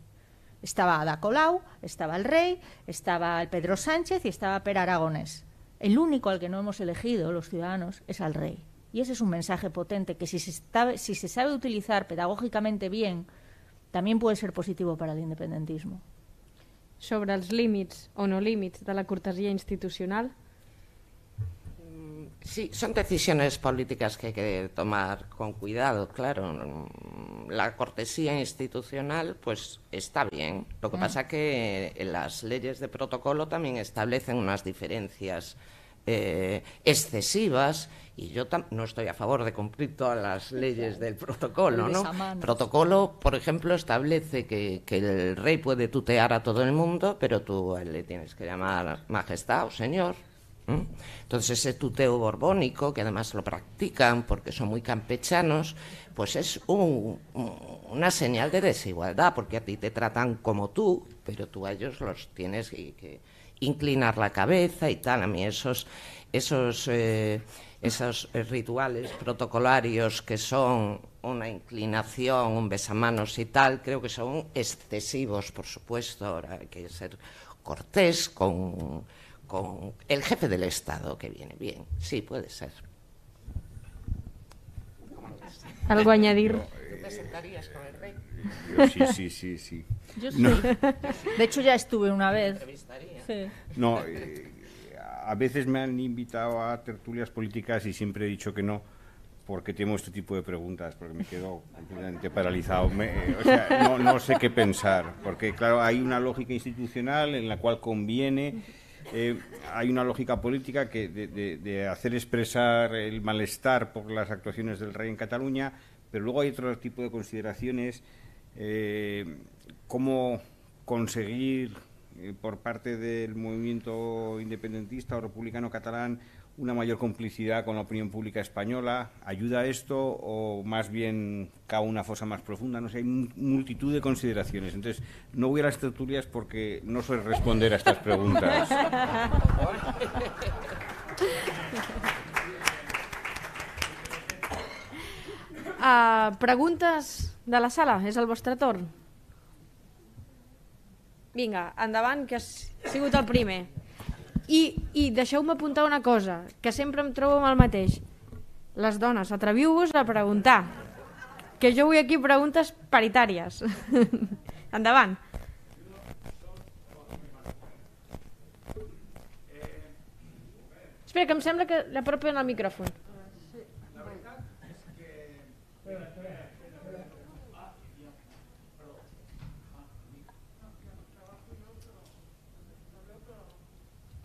Estaba Ada Colau, estaba el rey, estaba el Pedro Sánchez y estaba Per Aragones El único al que no hemos elegido los ciudadanos es al rey. Y ese es un mensaje potente que si se, sabe utilizar pedagógicamente bien, también puede ser positivo para el independentismo. Sobre los límites o no límites de la cortesía institucional, Sí, son decisiones políticas que hay que tomar con cuidado, claro. La cortesía institucional, pues está bien. Lo que mm. pasa que eh, las leyes de protocolo también establecen unas diferencias eh, excesivas y yo no estoy a favor de cumplir todas las leyes del protocolo, ¿no? Protocolo, por ejemplo, establece que, que, el rey puede tutear a todo el mundo, pero tú le tienes que llamar majestad o señor. Entonces ese tuteo borbónico, que además lo practican porque son muy campechanos, pues es una señal de desigualdad, porque a ti te tratan como tú, pero tú a ellos los tienes que, inclinar la cabeza y tal. A mí esos, esos, eh, esos eh, rituales protocolarios que son una inclinación, un besamanos y tal, creo que son excesivos, por supuesto. Ahora hay que ser cortés con con el jefe del Estado que viene. Bien, sí, puede ser. ¿Algo añadir? ¿Tú eh, con el rey? sí, sí, sí, *laughs* sí. De hecho, ya estuve una vez. No, eh, a veces me han invitado a tertulias políticas y siempre he dicho que no porque tengo este tipo de preguntas, porque me quedo completamente paralizado. Eh, no, no, sé qué pensar, porque claro, hay una lógica institucional en la cual conviene eh, hay una lógica política que de, hacer expresar el malestar por las actuaciones del rey en Cataluña, pero luego hay otro tipo de consideraciones, eh, cómo conseguir eh, por parte del movimiento independentista o republicano catalán una mayor complicidad con la opinión pública española? ¿Ayuda a esto o más bien cae una fosa más profunda? No sé, hay multitud de consideraciones. Entonces, no voy a las tertulias porque no sé responder a estas preguntas. Uh, *laughs* preguntes de la sala, és el vostre torn. Vinga, endavant, que has sigut el primer. I, i deixeu-me apuntar una cosa, que sempre em trobo amb el mateix. Les dones, atreviu-vos a preguntar, que jo vull aquí preguntes paritàries. *laughs* Endavant. Espera, que em sembla que l'apropien al micròfon.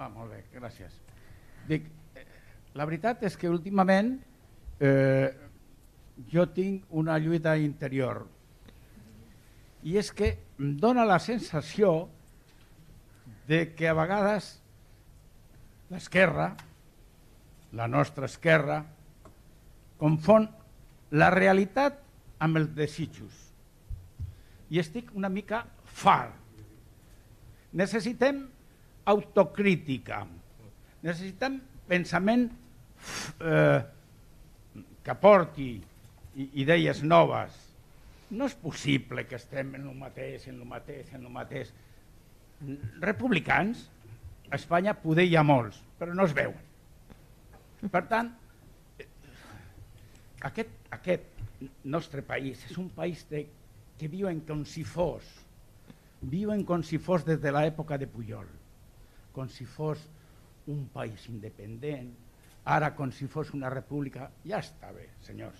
Ah, molt bé, gràcies. Dic, eh, la veritat és que últimament eh, jo tinc una lluita interior i és que em dona la sensació de que a vegades l'esquerra, la nostra esquerra, confon la realitat amb els desitjos. I estic una mica fart. Necessitem autocrítica. Necessitem pensament eh, que porti idees noves. No és possible que estem en el mateix, en el mateix, en el mateix. Republicans, a Espanya poder hi ha molts, però no es veuen. Per tant, aquest, aquest nostre país és un país de, que viuen com si fos, viuen com si fos des de l'època de Puyol com si fos un país independent, ara com si fos una república, ja està bé, senyors.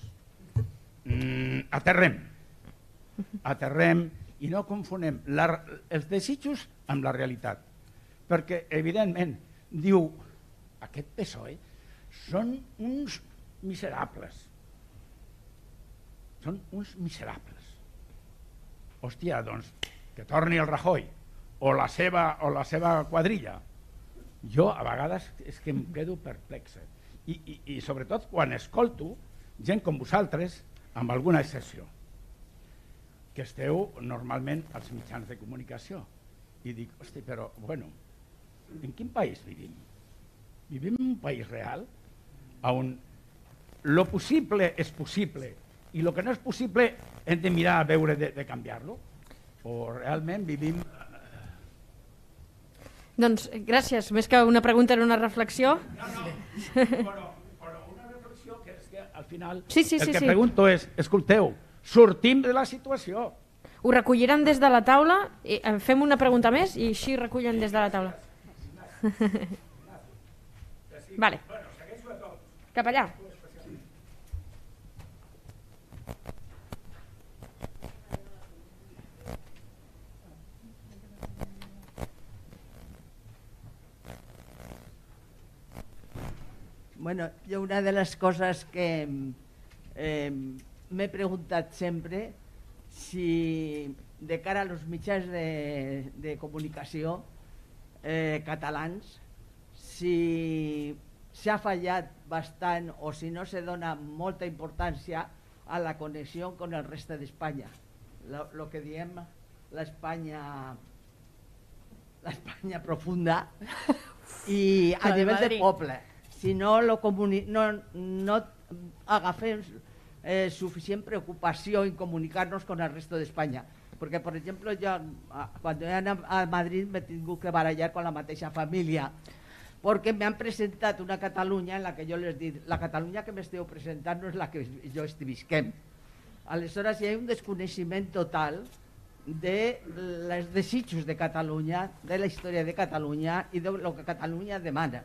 Mm, aterrem, aterrem i no confonem la, els desitjos amb la realitat, perquè evidentment diu aquest PSOE eh, són uns miserables, són uns miserables. Hòstia, doncs, que torni el Rajoy o la seva, o la seva quadrilla, jo a vegades és que em quedo perplexa. I, i, i sobretot quan escolto gent com vosaltres, amb alguna excepció, que esteu normalment als mitjans de comunicació. I dic, hosti, però, bueno, en quin país vivim? Vivim en un país real on lo possible és possible i el que no és possible hem de mirar a veure de, de canviar-lo? O realment vivim doncs gràcies. Més que una pregunta era una reflexió. No, no, però, però una reflexió que és que al final sí, sí, el sí, que sí. pregunto és, escolteu, sortim de la situació. Ho recolliran des de la taula, i eh, fem una pregunta més i així recullen des de la taula. *laughs* vale. Cap allà. Bueno, jo una de les coses que eh, m'he preguntat sempre si de cara als mitjans de, de comunicació eh, catalans si s'ha fallat bastant o si no se dona molta importància a la connexió amb el reste d'Espanya. Lo, lo que diem l'Espanya l'Espanya profunda *laughs* i a nivell de poble si no, lo no, no agafem eh, suficiente preocupación en comunicarnos con el resto de España. Porque, por ejemplo, yo cuando he anat a Madrid me tengo que barallar con la mateixa familia, porque me han presentado una Cataluña en la que yo les di la Cataluña que me estoy presentando no es la que yo estic Aleshores, hi ha un desconeixement total de les desitjos de Catalunya, de la història de Catalunya i de lo que Catalunya demana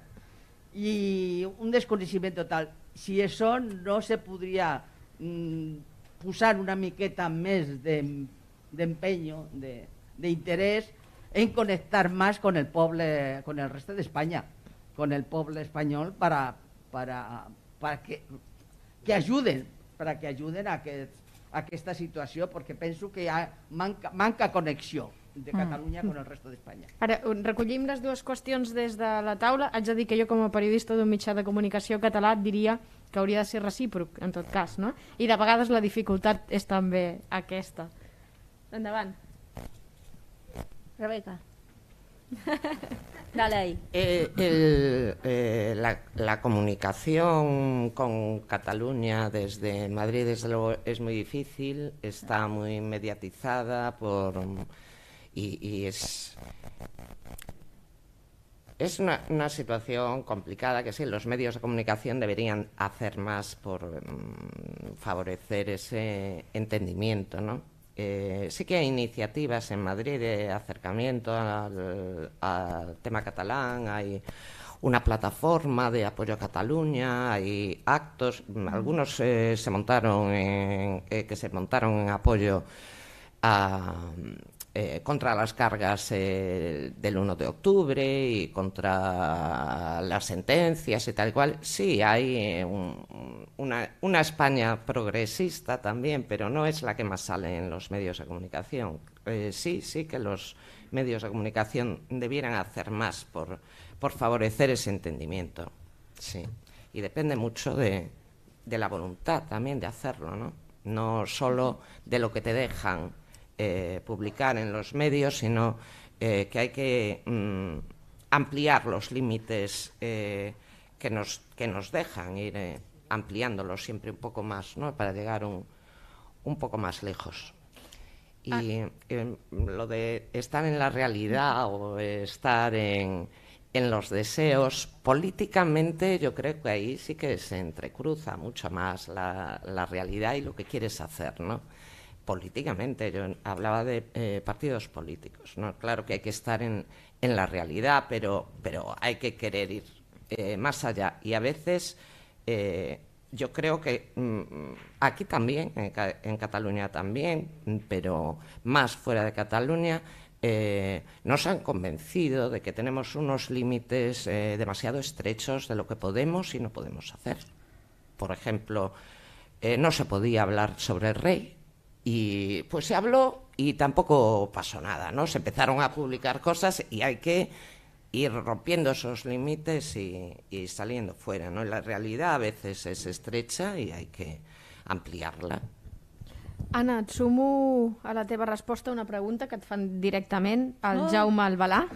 y un desconocimiento total. Si eso no se podria mm, posar una miqueta més de, de, empeño, de, en connectar més con el poble, con el resto d'Espanya, España, con el poble espanyol para, para, para que, que ajuden, para que ayuden a, que a aquesta situació, perquè penso que ha, manca, manca connexió de mm. Catalunya mm. con el resto d'Espanya. De Ara, eh, recollim les dues qüestions des de la taula. Haig de dir que jo, com a periodista d'un mitjà de comunicació català, diria que hauria de ser recíproc, en tot cas, no? I de vegades la dificultat és també aquesta. Endavant. Rebeca. *laughs* Dale ahí. Eh, el, eh, la, la, comunicación con Cataluña desde Madrid, desde luego, es muy difícil, está muy mediatizada por y, es es una, situación complicada que sí, los medios de comunicación deberían hacer más por mm, favorecer ese entendimiento, ¿no? Eh, sí que hay iniciativas en Madrid de acercamiento al, tema catalán, hay una plataforma de apoyo a Cataluña, hay actos, mm, algunos eh, se montaron eh, que se montaron en apoyo a eh, contra las cargas eh, del 1 de octubre y contra las sentencias y tal cual. Sí, hay eh, una, España progresista también, pero no es la que más sale en los medios de comunicación. sí, sí que los medios de comunicación debieran hacer más por, favorecer ese entendimiento. y depende mucho de, de la voluntad también de hacerlo, ¿no? No solo de lo que te dejan eh, publicar en los medios, sino eh, que hay que mm, ampliar los límites eh, que, nos, que nos dejan, ir ampliándolos siempre un poco más, ¿no? para llegar un, poco más lejos. Y ah. em, lo de estar en la realidad o estar en, los deseos, políticamente yo creo que ahí sí que se entrecruza mucho más la, la realidad y lo que quieres hacer, ¿no? políticamente, yo hablaba de eh, partidos políticos, ¿no? Claro que hay que estar en, la realidad, pero, pero hay que querer ir eh, más allá. Y a veces eh, yo creo que mm, aquí también, en, en, Cataluña también, pero más fuera de Cataluña, nos han convencido de que tenemos unos límites demasiado estrechos de lo que podemos y no podemos hacer. Por ejemplo, no se podía hablar sobre el rey y pues se habló y tampoco pasó nada, ¿no? Se empezaron a publicar cosas y hay que ir rompiendo esos límites y, saliendo fuera, ¿no? la realidad a veces es estrecha y hay que ampliarla. Ana, et sumo a la teva respuesta una pregunta que te fan directament al ah. Jaume Albalà,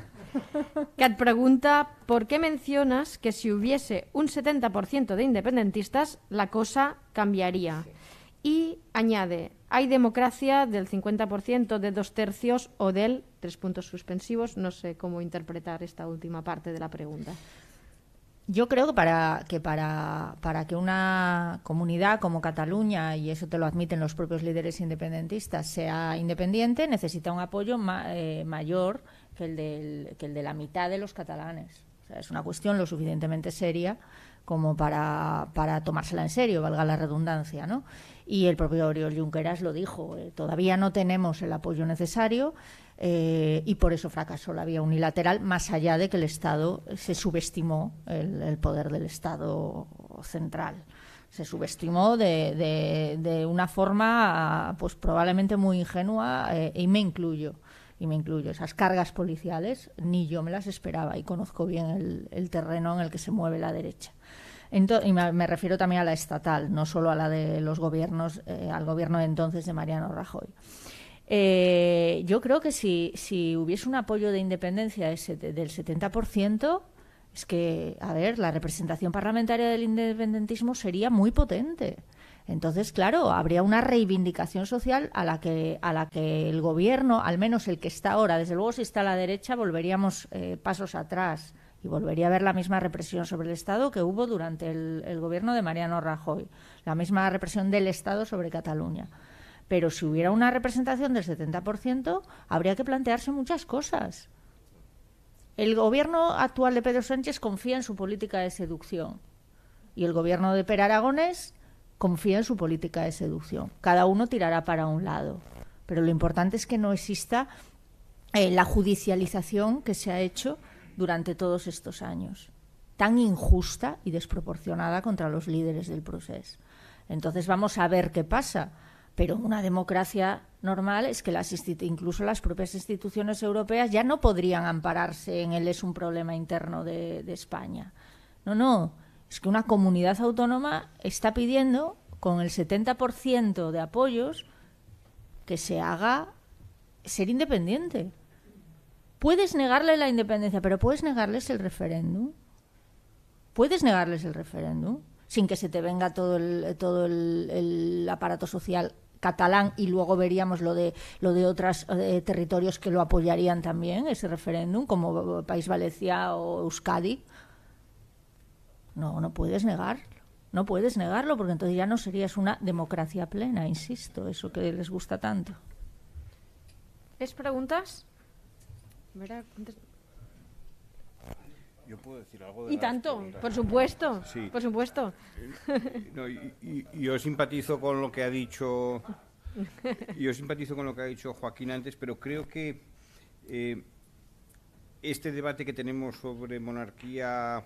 que pregunta ¿por qué mencionas que si hubiese un 70% de independentistas la cosa cambiaría? y añade, hay democracia del 50%, de dos tercios o del tres puntos suspensivos. No sé cómo interpretar esta última parte de la pregunta. Yo creo que para que para, para que una comunidad como Cataluña y eso te lo admiten los propios líderes independentistas sea independiente necesita un apoyo eh, mayor que el, del, que el de la mitad de los catalanes. es una cuestión lo suficientemente seria como para, para tomársela en serio, valga la redundancia, ¿no? y el propio Oriol Junqueras lo dijo, eh, todavía no tenemos el apoyo necesario eh, y por eso fracasó la vía unilateral, más allá de que el Estado eh, se subestimó el, poder del Estado central. Se subestimó de, una forma, pues probablemente muy ingenua, y me incluyo y me incluyo, esas cargas policiales, ni yo me las esperaba y conozco bien el, terreno en el que se mueve la derecha y me refiero también a la estatal, no solo a la de los gobiernos, eh, al gobierno de entonces de Mariano Rajoy. Eh, yo creo que si, hubiese un apoyo de independencia del 70%, es que, a ver, la representación parlamentaria del independentismo sería muy potente. Entonces, claro, habría una reivindicación social a la que, a la que el gobierno, al menos el que está ahora, desde luego si está a la derecha, volveríamos eh, pasos atrás y volvería a haber la misma represión sobre el Estado que hubo durante el, gobierno de Mariano Rajoy, la misma represión del Estado sobre Cataluña. Pero si hubiera una representación del 70%, habría que plantearse muchas cosas. El gobierno actual de Pedro Sánchez confía en su política de seducción y el gobierno de Per Aragones confía en su política de seducción. Cada uno tirará para un lado, pero lo importante es que no exista eh, la judicialización que se ha hecho durante todos estos años, tan injusta y desproporcionada contra los líderes del proceso. Entonces vamos a ver qué pasa. Pero una democracia normal es que las incluso las propias instituciones europeas ya no podrían ampararse en él. es un problema interno de, de España. No, no. Es que una comunidad autónoma está pidiendo, con el 70% de apoyos, que se haga ser independiente. Puedes negarle la independencia, pero puedes negarles el referéndum. Puedes negarles el referéndum sin que se te venga todo el, todo el, aparato social catalán y luego veríamos lo de lo de otros eh, territorios que lo apoyarían también ese referéndum como País Valencia o Euskadi no no puedes negarlo no puedes negarlo porque entonces ya no serías una democracia plena insisto eso que les gusta tanto ¿Es preguntas? Yo puedo decir algo de Y tanto, por supuesto, sí. por supuesto. Eh, y, yo simpatizo con lo que ha dicho... *laughs* Yo simpatizo con lo que ha dicho Joaquín antes, pero creo que eh, este debate que tenemos sobre monarquía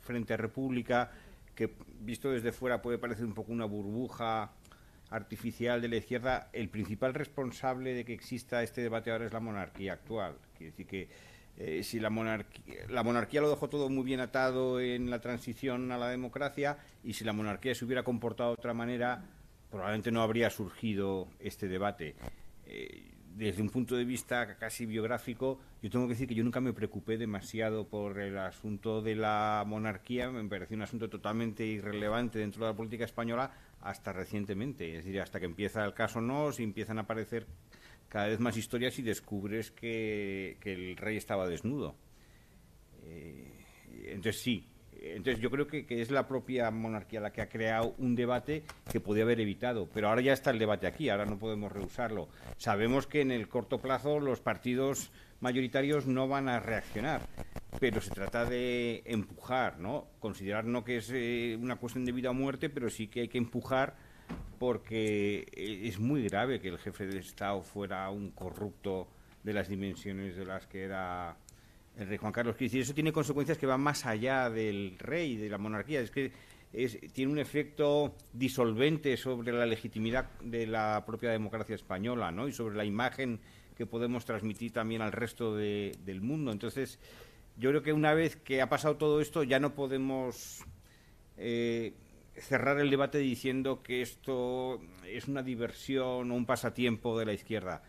frente a república, que visto desde fuera puede parecer un poco una burbuja artificial de la izquierda, el principal responsable de que exista este debate ahora es la monarquía actual. Quiere decir que eh, si la monarquía, la monarquía lo dejó todo muy bien atado en la transición a la democracia y si la monarquía se hubiera comportado de otra manera, probablemente no habría surgido este debate. Eh, desde un punto de vista casi biográfico, yo tengo que decir que yo nunca me preocupé demasiado por el asunto de la monarquía, me pareció un asunto totalmente irrelevante dentro de la política española hasta recientemente. Es decir, hasta que empieza el caso no, si empiezan a aparecer cada vez más historias y descubres que, el rey estaba desnudo. Eh, entonces sí, entonces yo creo que, que, es la propia monarquía la que ha creado un debate que podía haber evitado, pero ahora ya está el debate aquí, ahora no podemos rehusarlo. Sabemos que en el corto plazo los partidos mayoritarios no van a reaccionar. Pero se trata de empujar, ¿no? Considerar no que es eh, una cuestión de vida o muerte, pero sí que hay que empujar porque eh, es muy grave que el jefe de Estado fuera un corrupto de las dimensiones de las que era el rey Juan Carlos. Y eso tiene consecuencias que van más allá del rey, de la monarquía. Es que tiene un efecto disolvente sobre la legitimidad de la propia democracia española ¿no? y sobre la imagen que podemos transmitir también al resto del mundo. Entonces, yo creo que una vez que ha pasado todo esto, ya no podemos eh, cerrar el debate diciendo que esto es una diversión o un pasatiempo de la izquierda.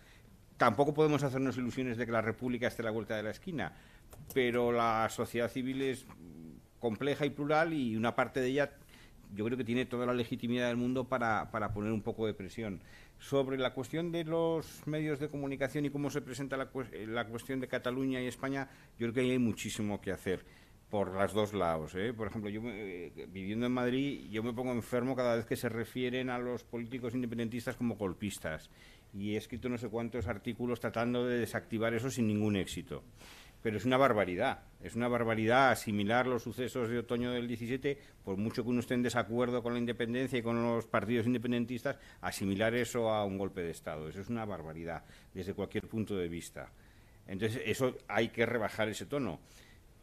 Tampoco podemos hacernos ilusiones de que la República esté a la vuelta de la esquina, pero la sociedad civil es compleja y plural y una parte de ella yo creo que tiene toda la legitimidad del mundo para, para poner un poco de presión sobre la cuestión de los medios de comunicación y cómo se presenta la, eh, cuestión de Cataluña y España, yo creo que hay muchísimo que hacer por los dos lados. ¿eh? Por ejemplo, yo eh, viviendo en Madrid, yo me pongo enfermo cada vez que se refieren a los políticos independentistas como golpistas y he escrito no sé cuántos artículos tratando de desactivar eso sin ningún éxito pero es una barbaridad. Es una barbaridad asimilar los sucesos de otoño del 17, por mucho que uno esté en desacuerdo con la independencia y con los partidos independentistas, asimilar eso a un golpe de Estado. Eso es una barbaridad desde cualquier punto de vista. Entonces, eso hay que rebajar ese tono,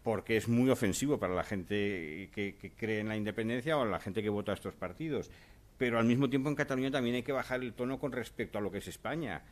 porque es muy ofensivo para la gente que, que cree en la independencia o la gente que vota a estos partidos. Pero al mismo tiempo en Cataluña también hay que bajar el tono con respecto a lo que es España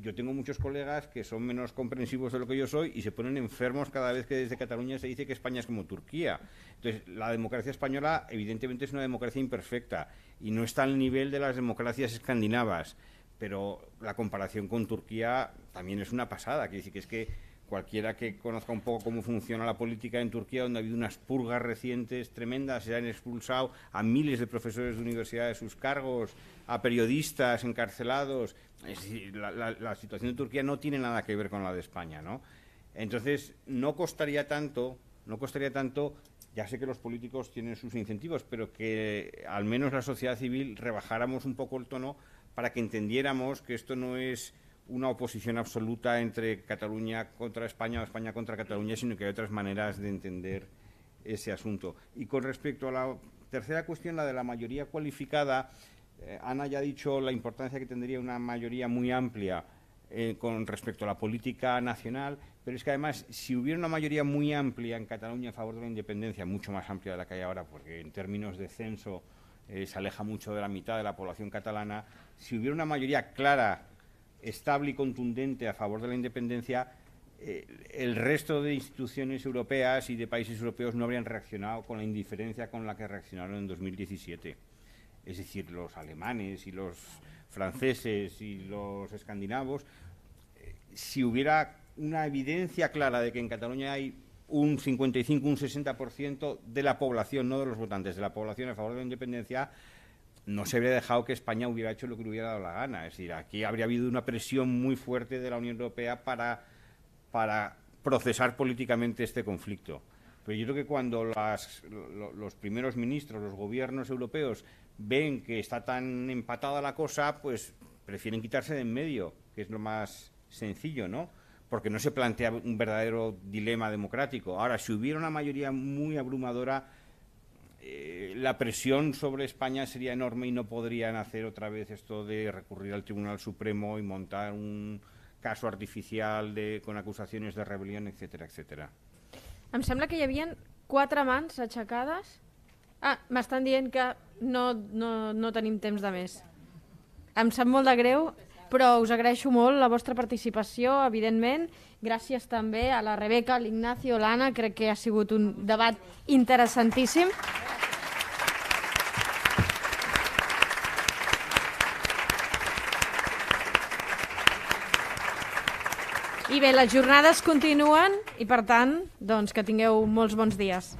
yo tengo muchos colegas que son menos comprensivos de lo que yo soy y se ponen enfermos cada vez que desde Cataluña se dice que España es como Turquía. Entonces, la democracia española evidentemente es una democracia imperfecta y no está al nivel de las democracias escandinavas, pero la comparación con Turquía también es una pasada. Quiere decir que es que cualquiera que conozca un poco cómo funciona la política en Turquía, donde ha habido unas purgas recientes tremendas, se han expulsado a miles de profesores de universidad de sus cargos, a periodistas encarcelados. la, la, situación de Turquía no tiene nada que ver con la de España, ¿no? Entonces, no costaría tanto, no costaría tanto, ya sé que los políticos tienen sus incentivos, pero que al menos la sociedad civil rebajáramos un poco el tono para que entendiéramos que esto no es una oposición absoluta entre Cataluña contra España o España contra Cataluña, sino que hay otras maneras de entender ese asunto. Y con respecto a la tercera cuestión, la de la mayoría cualificada, eh, Ana ya ha dicho la importancia que tendría una mayoría muy amplia eh, con respecto a la política nacional, pero es que además, si hubiera una mayoría muy amplia en Cataluña a favor de la independencia, mucho más amplia de la que hay ahora, porque en términos de censo eh, se aleja mucho de la mitad de la población catalana, si hubiera una mayoría clara estable y contundente a favor de la independencia, eh, el resto de instituciones europeas y de países europeos no habrían reaccionado con la indiferencia con la que reaccionaron en 2017. Es decir, los alemanes y los franceses y los escandinavos, eh, si hubiera una evidencia clara de que en Cataluña hay un 55, un 60% de la población, no de los votantes, de la población a favor de la independencia, no se habría dejado que España hubiera hecho lo que le hubiera dado la gana. Es decir, aquí habría habido una presión muy fuerte de la Unión Europea para, para procesar políticamente este conflicto. Pero yo creo que cuando los primeros ministros, los gobiernos europeos ven que está tan empatada la cosa, pues prefieren quitarse de en medio, que es lo más sencillo, ¿no? Porque no se plantea un verdadero dilema democrático. Ahora, si hubiera una mayoría muy abrumadora, eh, la presión sobre España sería enorme y no podrían hacer otra vez esto de recurrir al Tribunal Supremo y montar un caso artificial de, con acusaciones de rebelión, etc etc. Em sembla que hi havia quatre mans aixecades. Ah, m'estan dient que no, no, no tenim temps de més. Em sap molt de greu, però us agraeixo molt la vostra participació, evidentment, Gràcies també a la Rebeca, a l'Ignacio, l'Anna. Crec que ha sigut un debat interessantíssim. I bé, les jornades continuen i, per tant, doncs, que tingueu molts bons dies.